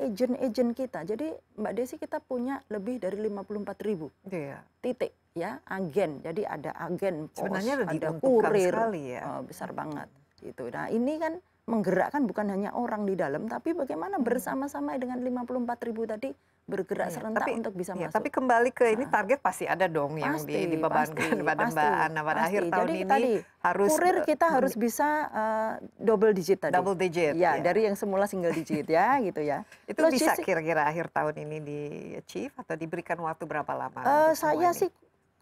agent-agent kita. Jadi Mbak Desi kita punya lebih dari lima puluh empat ribu iya. titik ya agen. Jadi ada agen pos, Sebenarnya ada kurir sekali ya. uh, besar banget gitu. Nah ini kan menggerakkan bukan hanya orang di dalam, tapi bagaimana hmm. bersama-sama dengan 54 ribu tadi bergerak ya, serentak tapi, untuk bisa ya, masuk. Tapi kembali ke ini ah. target pasti ada dong pasti, yang dibebankan pasti, pada pasti, Mbak Anna pada pasti. akhir tahun Jadi, ini tadi, harus kurir eh, kita hmm. harus bisa uh, double digit tadi. Double digit. Ya, ya, dari yang semula single digit ya <laughs> gitu ya. Itu Logistik, bisa kira-kira akhir tahun ini di achieve atau diberikan waktu berapa lama? Uh, saya sih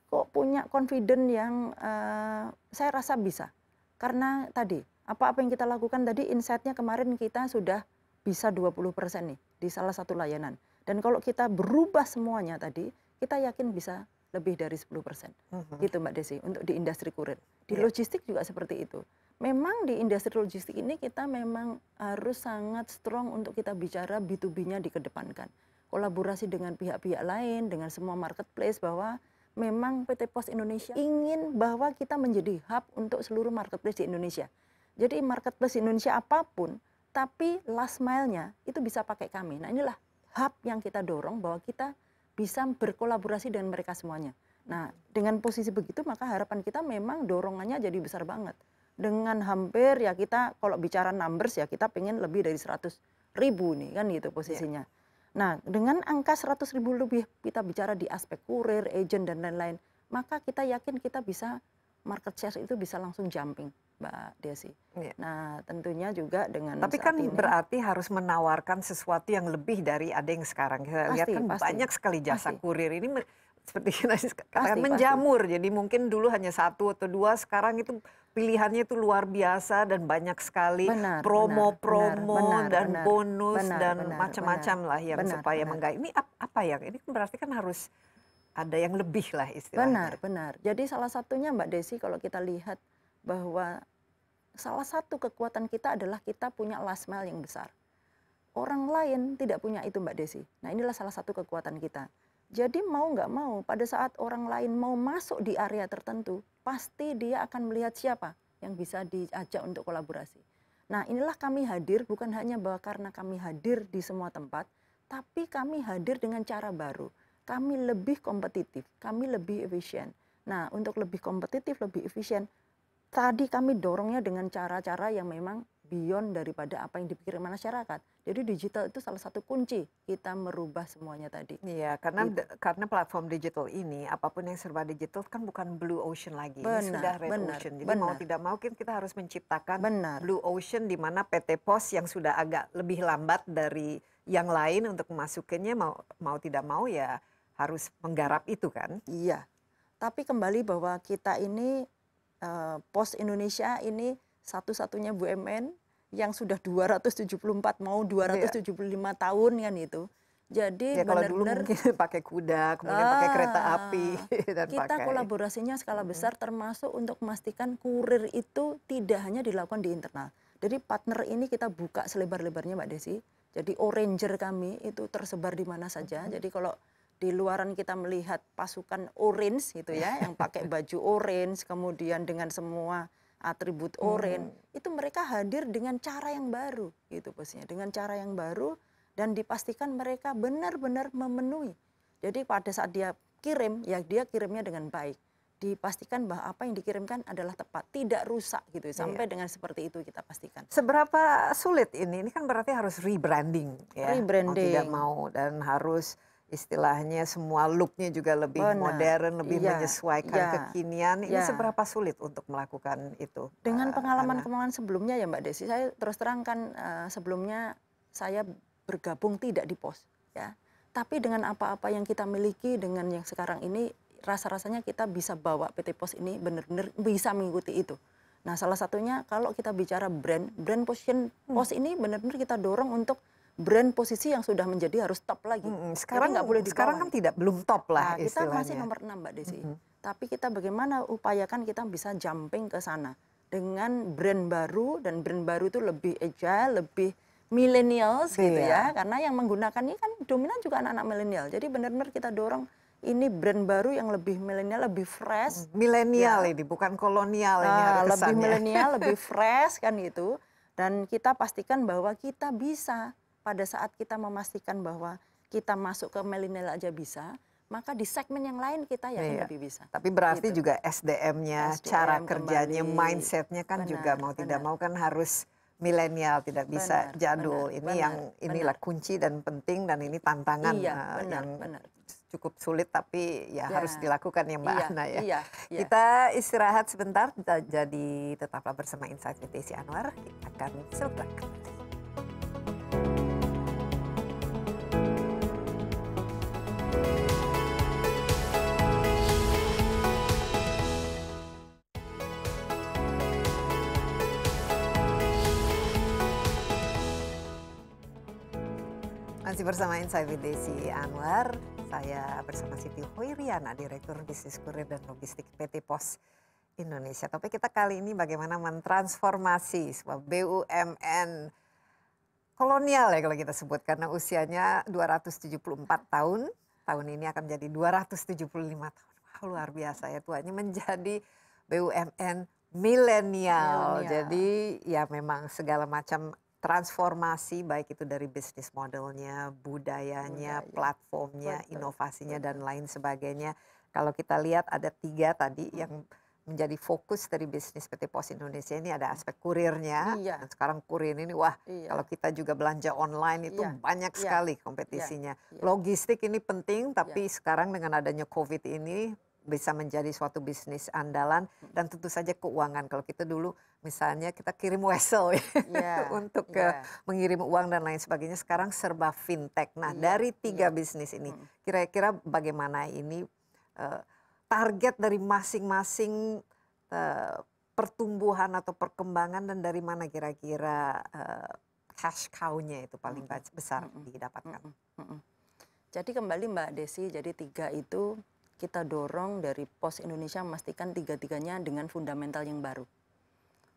kok punya confident yang uh, saya rasa bisa. Karena tadi apa-apa yang kita lakukan tadi insight-nya kemarin kita sudah bisa 20% nih di salah satu layanan. Dan kalau kita berubah semuanya tadi, kita yakin bisa lebih dari 10%. Uh -huh. Gitu Mbak Desi, untuk di industri kurir. Di yeah. logistik juga seperti itu. Memang di industri logistik ini kita memang harus sangat strong untuk kita bicara B2B-nya dikedepankan. Kolaborasi dengan pihak-pihak lain, dengan semua marketplace bahwa memang PT Pos Indonesia ingin bahwa kita menjadi hub untuk seluruh marketplace di Indonesia. Jadi marketplace Indonesia apapun, tapi last mile-nya itu bisa pakai kami. Nah inilah hub yang kita dorong bahwa kita bisa berkolaborasi dengan mereka semuanya. Nah dengan posisi begitu maka harapan kita memang dorongannya jadi besar banget. Dengan hampir ya kita kalau bicara numbers ya kita pengen lebih dari 100 ribu nih kan gitu posisinya. Yeah. Nah, dengan angka 100 ribu lebih kita bicara di aspek kurir, agent, dan lain-lain, maka kita yakin kita bisa market share itu bisa langsung jumping. Mbak Desi. Ya. Nah, tentunya juga dengan Tapi kan ini, berarti harus menawarkan sesuatu yang lebih dari ada yang sekarang. Kita pasti, lihat kan pasti. banyak sekali jasa pasti. kurir ini seperti kita <laughs> katakan menjamur. Pasti. Jadi mungkin dulu hanya satu atau dua, sekarang itu pilihannya itu luar biasa dan banyak sekali promo-promo dan benar, bonus benar, dan macam-macam lah yang benar, supaya menggait. Ini apa ya? Ini kan berarti kan harus ada yang lebih lah istilahnya. Benar, benar. Jadi salah satunya Mbak Desi kalau kita lihat bahwa salah satu kekuatan kita adalah kita punya last mile yang besar. Orang lain tidak punya itu Mbak Desi. Nah inilah salah satu kekuatan kita. Jadi mau nggak mau pada saat orang lain mau masuk di area tertentu, pasti dia akan melihat siapa yang bisa diajak untuk kolaborasi. Nah inilah kami hadir bukan hanya bahwa karena kami hadir di semua tempat, tapi kami hadir dengan cara baru. Kami lebih kompetitif, kami lebih efisien. Nah untuk lebih kompetitif, lebih efisien, tadi kami dorongnya dengan cara-cara yang memang beyond daripada apa yang dipikirkan masyarakat. Jadi digital itu salah satu kunci kita merubah semuanya tadi. Iya, karena gitu. karena platform digital ini apapun yang serba digital kan bukan blue ocean lagi, benar, ini sudah red benar, ocean. Jadi benar. mau tidak mau kita harus menciptakan benar. blue ocean di mana PT Pos yang sudah agak lebih lambat dari yang lain untuk memasukkannya mau mau tidak mau ya harus menggarap itu kan. Iya. Tapi kembali bahwa kita ini Eh, Pos Indonesia ini satu-satunya BUMN yang sudah 274 mau 275 iya. lima tahun kan itu. Jadi ya, benar dulu mungkin <laughs> pakai kuda, kemudian ah, pakai kereta api <laughs> dan kita pakai. kolaborasinya skala besar hmm. termasuk untuk memastikan kurir itu tidak hanya dilakukan di internal. Jadi partner ini kita buka selebar-lebarnya Mbak Desi. Jadi oranger kami itu tersebar di mana saja. Hmm. Jadi kalau di luaran kita melihat pasukan orange gitu ya, yang pakai baju orange, kemudian dengan semua atribut hmm. orange, hmm. itu mereka hadir dengan cara yang baru gitu bosnya, dengan cara yang baru dan dipastikan mereka benar-benar memenuhi. Jadi pada saat dia kirim, ya dia kirimnya dengan baik. Dipastikan bahwa apa yang dikirimkan adalah tepat, tidak rusak gitu. Iya. Sampai iya. dengan seperti itu kita pastikan. Seberapa sulit ini? Ini kan berarti harus rebranding ya. Rebranding. Mau tidak mau dan harus istilahnya semua looknya juga lebih Benar. modern lebih ya. menyesuaikan ya. kekinian ini ya. seberapa sulit untuk melakukan itu dengan pengalaman-pengalaman eh, sebelumnya ya mbak Desi saya terus terangkan uh, eh, sebelumnya saya bergabung tidak di pos ya tapi dengan apa-apa yang kita miliki dengan yang sekarang ini rasa-rasanya kita bisa bawa PT Pos ini benar-benar bisa mengikuti itu. Nah, salah satunya kalau kita bicara brand, brand position hmm. Pos ini benar-benar kita dorong untuk brand posisi yang sudah menjadi harus top lagi. Mm -hmm. Sekarang nggak boleh di Sekarang kan tidak belum top lah nah, Kita istilahnya. masih nomor enam Mbak Desi. Mm -hmm. Tapi kita bagaimana upayakan kita bisa jumping ke sana dengan brand baru dan brand baru itu lebih agile, lebih millennials gitu iya. ya. Karena yang menggunakan ini kan dominan juga anak-anak milenial. Jadi benar-benar kita dorong ini brand baru yang lebih milenial, lebih fresh. Mm, milenial ya. ini bukan kolonial ini nah, Lebih milenial, lebih <laughs> fresh kan itu. Dan kita pastikan bahwa kita bisa pada saat kita memastikan bahwa kita masuk ke milenial aja bisa, maka di segmen yang lain kita yang iya. lebih bisa. Tapi berarti gitu. juga SDM-nya, SDM cara kerjanya, kembali. mindsetnya kan benar, juga mau benar. tidak mau kan harus milenial, tidak bisa benar, jadul. Benar, ini benar, yang inilah benar. kunci dan penting dan ini tantangan iya, uh, benar, yang benar. cukup sulit tapi ya, ya harus dilakukan ya Mbak iya, Ana ya. Iya, iya. Kita istirahat sebentar, jadi tetaplah bersama Insight with Desi Anwar. Kita akan selesai. bersama Insight with Desi Anwar. Saya bersama Siti Hoiriana, Direktur Bisnis Kurir dan Logistik PT Pos Indonesia. Tapi kita kali ini bagaimana mentransformasi sebuah BUMN kolonial ya kalau kita sebut karena usianya 274 tahun. Tahun ini akan menjadi 275 tahun. Wah, luar biasa ya tuanya menjadi BUMN milenial. Jadi ya memang segala macam transformasi baik itu dari bisnis modelnya budayanya platformnya inovasinya dan lain sebagainya kalau kita lihat ada tiga tadi yang menjadi fokus dari bisnis PT Pos Indonesia ini ada aspek kurirnya iya. dan sekarang kurir ini wah iya. kalau kita juga belanja online itu iya. banyak iya. sekali iya. kompetisinya iya. logistik ini penting iya. tapi sekarang dengan adanya covid ini bisa menjadi suatu bisnis andalan hmm. dan tentu saja keuangan kalau kita dulu misalnya kita kirim wesel ya iya, <laughs> untuk yeah. mengirim uang dan lain sebagainya sekarang serba fintech nah yeah. dari iya. tiga yeah. bisnis ini hmm. kira-kira bagaimana ini eh, target dari masing-masing eh, pertumbuhan atau perkembangan dan dari mana kira-kira eh, cash cow-nya itu paling hmm. besar didapatkan jadi kembali Mbak Desi jadi tiga itu kita dorong dari Pos Indonesia memastikan tiga-tiganya dengan fundamental yang baru.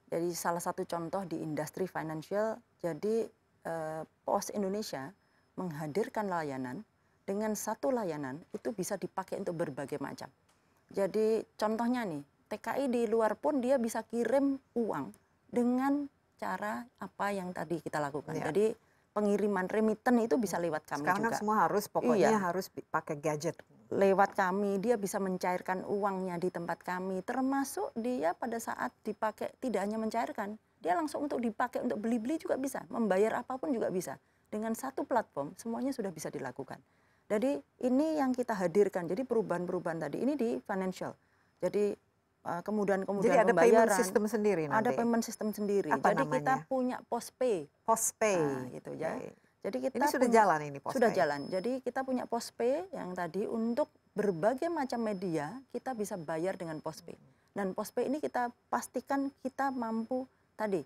Jadi salah satu contoh di industri financial, jadi eh, Pos Indonesia menghadirkan layanan dengan satu layanan itu bisa dipakai untuk berbagai macam. Jadi contohnya nih, TKI di luar pun dia bisa kirim uang dengan cara apa yang tadi kita lakukan. Ya. Jadi pengiriman remiten itu bisa lewat kami Sekarang kan juga. Sekarang semua harus pokoknya iya. harus pakai gadget lewat kami, dia bisa mencairkan uangnya di tempat kami, termasuk dia pada saat dipakai tidak hanya mencairkan, dia langsung untuk dipakai untuk beli-beli juga bisa, membayar apapun juga bisa. Dengan satu platform semuanya sudah bisa dilakukan. Jadi ini yang kita hadirkan. Jadi perubahan-perubahan tadi ini di financial. Jadi eh, kemudian-kemudian Jadi ada pembayaran, payment system sendiri nanti. Ada payment system sendiri. Apa Jadi namanya? kita punya pospay. Pospay. Nah, gitu ya. Okay. Jadi kita ini sudah jalan ini pospay. Sudah jalan. Jadi kita punya pospe yang tadi untuk berbagai macam media kita bisa bayar dengan pospe. Dan pospe ini kita pastikan kita mampu tadi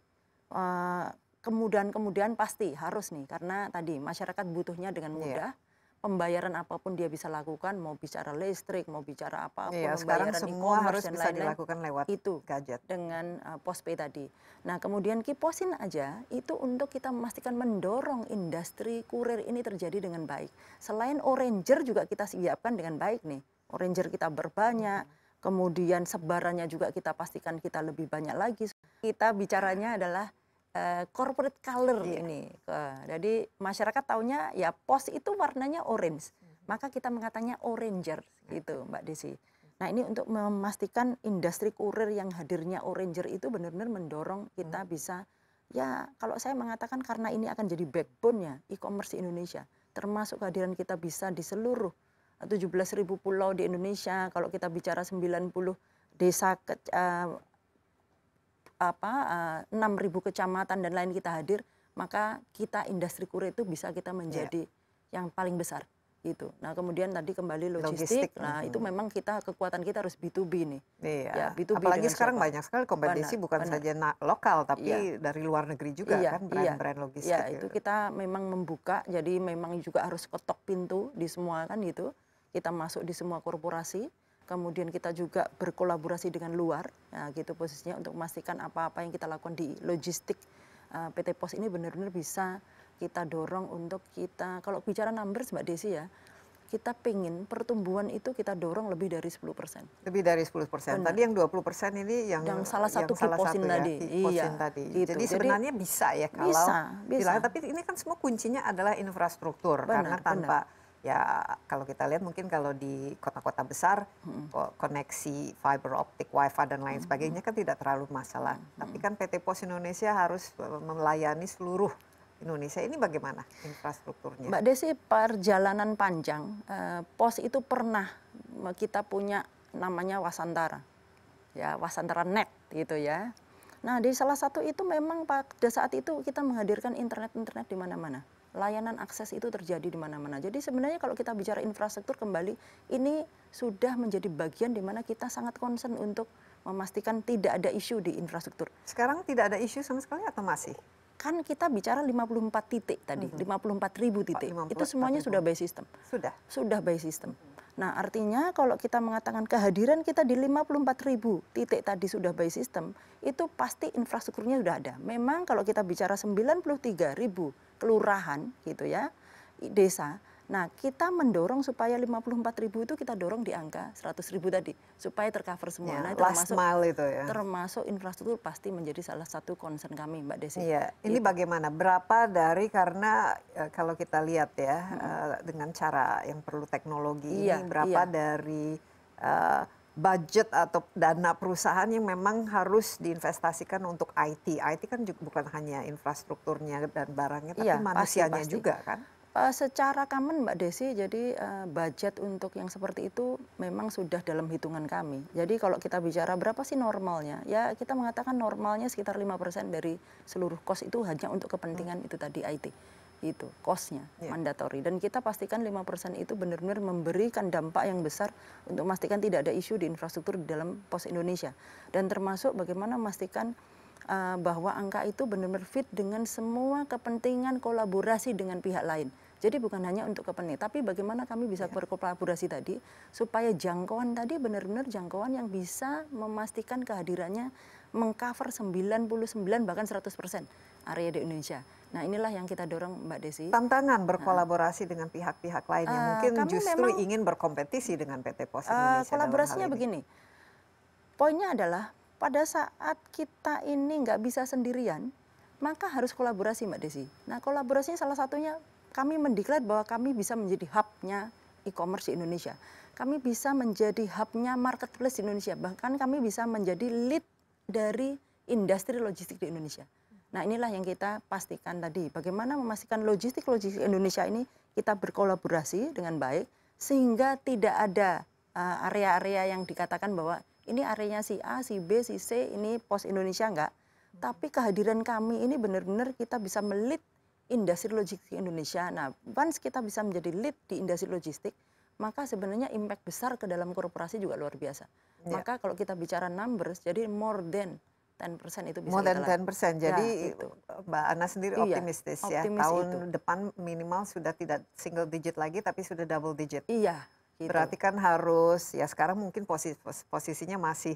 eh, kemudian-kemudian pasti harus nih karena tadi masyarakat butuhnya dengan iya. mudah. Yeah pembayaran apapun dia bisa lakukan, mau bicara listrik, mau bicara apa, iya, pembayaran semua harus dan bisa lain -lain, dilakukan lewat itu gadget dengan uh, tadi. Nah, kemudian kiposin aja itu untuk kita memastikan mendorong industri kurir ini terjadi dengan baik. Selain Oranger juga kita siapkan dengan baik nih. Oranger kita berbanyak, hmm. kemudian sebarannya juga kita pastikan kita lebih banyak lagi. Kita bicaranya adalah Eh, corporate color yeah. ini. Uh, jadi masyarakat taunya ya pos itu warnanya orange. Hmm. Maka kita mengatakannya oranger iya. gitu Mbak Desi. Nah ini untuk memastikan industri kurir yang hadirnya oranger itu benar-benar mendorong kita hmm. bisa ya kalau saya mengatakan karena ini akan jadi backbone ya e-commerce Indonesia termasuk kehadiran kita bisa di seluruh 17.000 eh, pulau di Indonesia kalau kita bicara 90 desa ke, uh, apa eh, enam ribu kecamatan dan lain kita hadir maka kita industri kurir itu bisa kita menjadi yeah. yang paling besar gitu. Nah kemudian tadi kembali logistik, logistik. nah mm -hmm. itu memang kita kekuatan kita harus B2B nih. Iya. Ya, B2B Apalagi sekarang siapa? banyak sekali kompetisi bukan benar. saja lokal tapi iya. dari luar negeri juga iya, kan iya. brand-brand iya. logistik. Iya itu gitu. kita memang membuka jadi memang juga harus ketok pintu di semua kan gitu. Kita masuk di semua korporasi kemudian kita juga berkolaborasi dengan luar, ya, gitu posisinya untuk memastikan apa-apa yang kita lakukan di logistik uh, eh, PT Pos ini benar-benar bisa kita dorong untuk kita, kalau bicara numbers Mbak Desi ya, kita pingin pertumbuhan itu kita dorong lebih dari 10 persen. Lebih dari 10 persen. Tadi yang 20 persen ini yang, yang salah satu yang salah satu ya, tadi. Ya, iya. tadi. Gitu. Jadi, Jadi sebenarnya bisa ya kalau bisa, bisa. Bilang, tapi ini kan semua kuncinya adalah infrastruktur benar, karena tanpa benar ya kalau kita lihat mungkin kalau di kota-kota besar hmm. koneksi fiber optik wifi dan lain sebagainya kan tidak terlalu masalah hmm. tapi kan PT Pos Indonesia harus e, melayani seluruh Indonesia ini bagaimana infrastrukturnya Mbak Desi perjalanan panjang eh, pos itu pernah kita punya namanya Wasantara ya Wasantara Net gitu ya nah di salah satu itu memang pada saat itu kita menghadirkan internet internet di mana-mana layanan akses itu terjadi di mana-mana. Jadi sebenarnya kalau kita bicara infrastruktur kembali, ini sudah menjadi bagian di mana kita sangat concern untuk memastikan tidak ada isu di infrastruktur. Sekarang tidak ada isu sama sekali atau masih? kan kita bicara 54 titik tadi, mm -hmm. 54 ribu titik. 54, itu semuanya sudah by system. Sudah. Sudah by system. Mm -hmm. Nah, artinya kalau kita mengatakan kehadiran kita di 54 ribu titik tadi sudah by system, itu pasti infrastrukturnya sudah ada. Memang kalau kita bicara 93 ribu kelurahan gitu ya, desa, Nah, kita mendorong supaya 54 ribu itu kita dorong di angka 100 ribu tadi, supaya tercover semua. Ya, nah, termasuk, last mile itu ya. Termasuk infrastruktur pasti menjadi salah satu concern kami, Mbak Desi. Iya, ini itu. bagaimana? Berapa dari, karena e, kalau kita lihat ya, hmm. e, dengan cara yang perlu teknologi iya, ini, berapa iya. dari... E, budget atau dana perusahaan yang memang harus diinvestasikan untuk IT. IT kan juga bukan hanya infrastrukturnya dan barangnya, tapi ya, manusianya pasti, pasti. juga kan? Eh, secara common Mbak Desi, jadi uh, budget untuk yang seperti itu memang sudah dalam hitungan kami. Jadi kalau kita bicara berapa sih normalnya, ya kita mengatakan normalnya sekitar 5% dari seluruh cost itu hanya untuk kepentingan hmm. itu tadi IT. Itu costnya yeah. mandatory. Dan kita pastikan 5% itu benar-benar memberikan dampak yang besar untuk memastikan tidak ada isu di infrastruktur di dalam pos Indonesia. Dan termasuk bagaimana memastikan eh, bahwa angka itu benar-benar fit dengan semua kepentingan kolaborasi dengan pihak lain. Jadi bukan hanya untuk kepentingan, tapi bagaimana kami bisa yeah. berkolaborasi tadi supaya jangkauan tadi benar-benar jangkauan yang bisa memastikan kehadirannya mengcover 99 bahkan 100% area di Indonesia. Nah inilah yang kita dorong Mbak Desi. Tantangan nah. berkolaborasi nah. dengan pihak-pihak lain yang uh, mungkin justru memang, ingin berkompetisi dengan PT Pos eh, Indonesia. Uh, kolaborasinya begini, poinnya adalah pada saat kita ini nggak bisa sendirian, maka harus kolaborasi Mbak Desi. Nah kolaborasinya salah satunya kami mendeklar bahwa kami bisa menjadi hubnya e-commerce di Indonesia. Kami bisa menjadi hubnya marketplace di Indonesia. Bahkan kami bisa menjadi lead dari industri logistik di Indonesia. Nah inilah yang kita pastikan tadi. Bagaimana memastikan logistik-logistik Indonesia ini kita berkolaborasi dengan baik sehingga tidak ada eh, area-area uh, yang dikatakan bahwa ini areanya si A, si B, si C, ini pos Indonesia enggak. Tapi kehadiran kami ini benar-benar kita bisa melit industri logistik Indonesia. Nah, once kita bisa menjadi lead di industri logistik, maka sebenarnya impact besar ke dalam korporasi juga luar biasa. Yeah. Maka kalau kita bicara numbers, jadi more than 10% itu bisa More than 10%, jadi ya, itu. Mbak Ana sendiri iya, optimistis ya. optimis ya. Tahun itu. depan minimal sudah tidak single digit lagi, tapi sudah double digit. Iya. Gitu. Berarti kan harus, ya sekarang mungkin posis, posisinya masih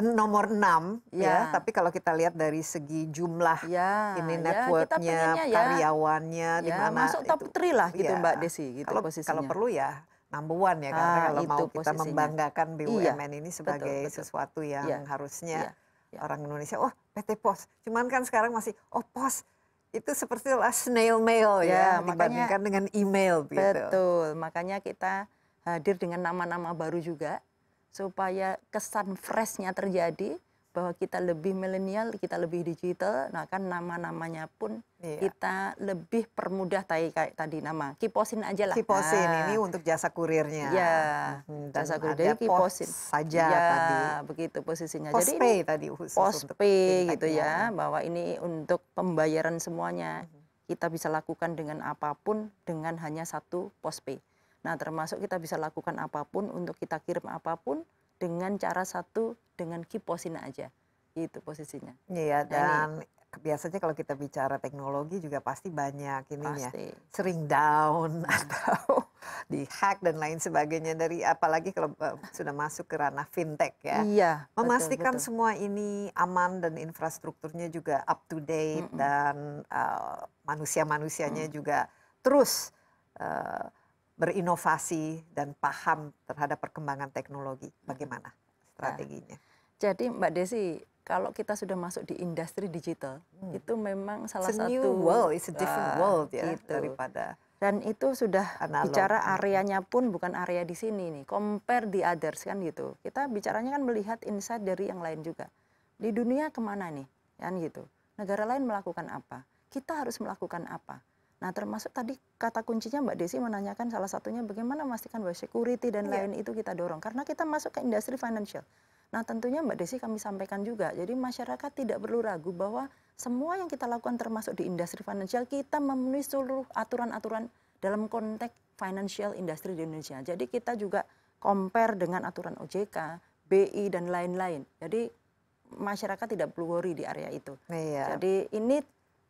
nomor 6 ya. ya, tapi kalau kita lihat dari segi jumlah ya, ini ya, networknya, ya, karyawannya ya, di mana masuk top 3 lah gitu ya. Mbak Desi gitu kalau, posisinya. Kalau perlu ya number one ya karena ah, kalau mau kita membanggakan BUMN iya, ini sebagai betul, betul. sesuatu yang ya, harusnya ya, ya. orang Indonesia oh PT Pos. Cuman kan sekarang masih oh Pos itu seperti lah snail mail ya, ya dibandingkan dengan email gitu. Betul, makanya kita hadir dengan nama-nama baru juga supaya kesan freshnya terjadi bahwa kita lebih milenial, kita lebih digital, nah kan nama-namanya pun iya. kita lebih permudah tadi kayak tadi nama kiposin aja lah. Kiposin nah. ini untuk jasa kurirnya. Ya, hmm, jasa kurir kiposin saja ya, tadi. begitu posisinya. Post Jadi pay ini, tadi khusus post untuk gitu ya, ya, bahwa ini untuk pembayaran semuanya. Kita bisa lakukan dengan apapun dengan hanya satu post pay. Nah, termasuk kita bisa lakukan apapun untuk kita kirim apapun dengan cara satu dengan kiposina aja. Itu posisinya. Iya, nah, dan ini, biasanya kalau kita bicara teknologi juga pasti banyak ininya pasti. sering down <laughs> atau di hack dan lain sebagainya dari apalagi kalau eh, sudah masuk ke ranah fintech ya iya, memastikan betul, betul. semua ini aman dan infrastrukturnya juga up to date mm -mm. dan uh, eh, manusia manusianya mm. juga terus uh, berinovasi dan paham terhadap perkembangan teknologi. Bagaimana nah, strateginya? Jadi Mbak Desi, kalau kita sudah masuk di industri digital, hmm. itu memang salah it's a satu world, it's a ah, different uh, world ya gitu. daripada dan itu sudah analog. bicara areanya pun bukan area di sini nih compare the others kan gitu kita bicaranya kan melihat insight dari yang lain juga di dunia kemana nih kan gitu negara lain melakukan apa kita harus melakukan apa Nah, termasuk tadi kata kuncinya Mbak Desi menanyakan salah satunya bagaimana memastikan bahwa security dan yeah. lain itu kita dorong karena kita masuk ke industri financial. Nah, tentunya Mbak Desi kami sampaikan juga. Jadi masyarakat tidak perlu ragu bahwa semua yang kita lakukan termasuk di industri financial kita memenuhi seluruh aturan-aturan dalam konteks financial industry di Indonesia. Jadi kita juga compare dengan aturan OJK, BI dan lain-lain. Jadi masyarakat tidak perlu worry di area itu. Iya. Jadi ini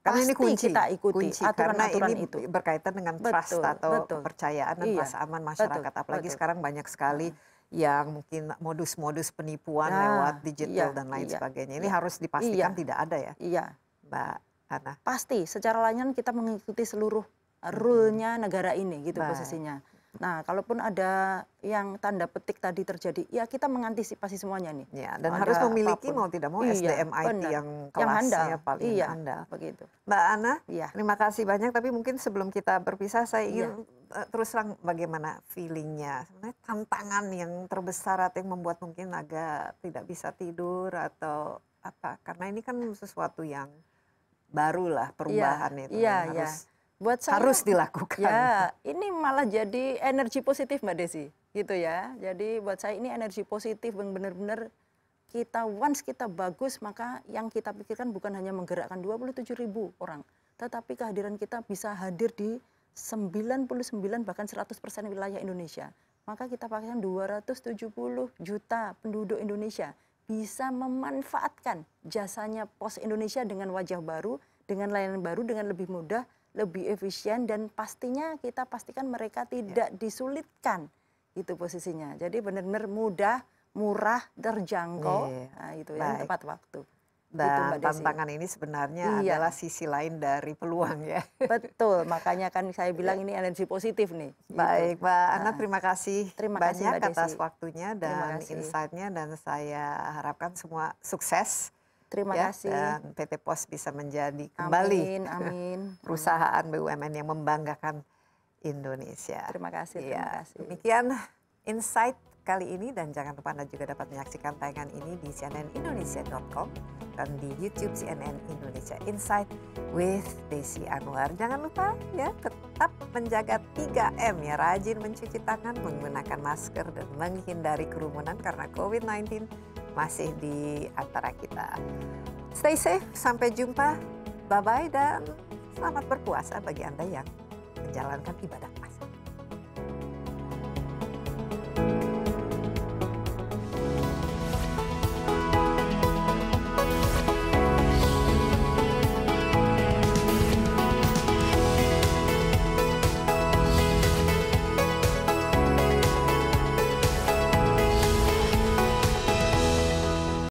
karena Pasti ini kunci, kita ikuti kunci. aturan-aturan ini itu berkaitan dengan trust atau betul. kepercayaan dan iya. rasa aman masyarakat. Betul, Apalagi betul. sekarang banyak sekali nah. yang mungkin modus-modus penipuan nah, lewat digital iya, dan lain iya, sebagainya. Ini iya, harus dipastikan iya, tidak ada ya. Iya, Mbak Ana. Pasti. Secara lainnya kita mengikuti seluruh hmm. rule-nya negara ini gitu Baik. posisinya. Nah, kalaupun ada yang tanda petik tadi terjadi, ya kita mengantisipasi semuanya nih. Ya, dan harus memiliki apapun. mau tidak mau iya, SDM IT benar. yang kelasnya yang handal. paling iya, handal. Begitu. Mbak Ana, iya. terima kasih banyak. Tapi mungkin sebelum kita berpisah, saya ingin iya. Eh, terus terang bagaimana feelingnya. Sebenarnya tantangan yang terbesar atau yang membuat mungkin agak tidak bisa tidur atau apa? Karena ini kan sesuatu yang barulah iya, perubahan iya, itu Iya, iya. harus buat saya harus <laughs> dilakukan. Ya, ini malah jadi energi positif Mbak Desi, gitu ya. Jadi buat saya ini energi positif benar-benar kita once kita bagus maka yang kita pikirkan bukan hanya menggerakkan 27 ribu orang, tetapi kehadiran kita bisa hadir di 99 bahkan 100% wilayah Indonesia. Maka kita pakaikan 270 juta penduduk Indonesia bisa memanfaatkan jasanya Pos Indonesia dengan wajah baru, dengan layanan baru, dengan lebih mudah lebih efisien dan pastinya kita pastikan mereka ya. tidak ya. disulitkan itu posisinya. Jadi benar-benar mudah, murah, terjangkau, ya. nah, itu yang tepat waktu. Dan nah, gitu, tantangan ini sebenarnya iya. adalah sisi lain dari peluang ya. Betul, <laughs> makanya kan saya bilang ini energi positif nih. Gitu. Baik, gitu. Mbak Ana nah. terima kasih terima banyak Mbak atas waktunya dan insightnya dan saya harapkan semua sukses Terima ya, kasih. Dan PT Pos bisa menjadi kembali amin, amin. <laughs> perusahaan BUMN yang membanggakan Indonesia. Terima kasih. Iya, terima ya, kasih. Demikian insight kali ini dan jangan lupa Anda juga dapat menyaksikan tayangan ini di cnnindonesia.com dan di YouTube CNN Indonesia Insight with Desi Anwar. Jangan lupa ya tetap menjaga 3M ya, rajin mencuci tangan, menggunakan masker dan menghindari kerumunan karena COVID-19 masih di antara kita. Stay safe, sampai jumpa, bye-bye dan selamat berpuasa bagi Anda yang menjalankan ibadah.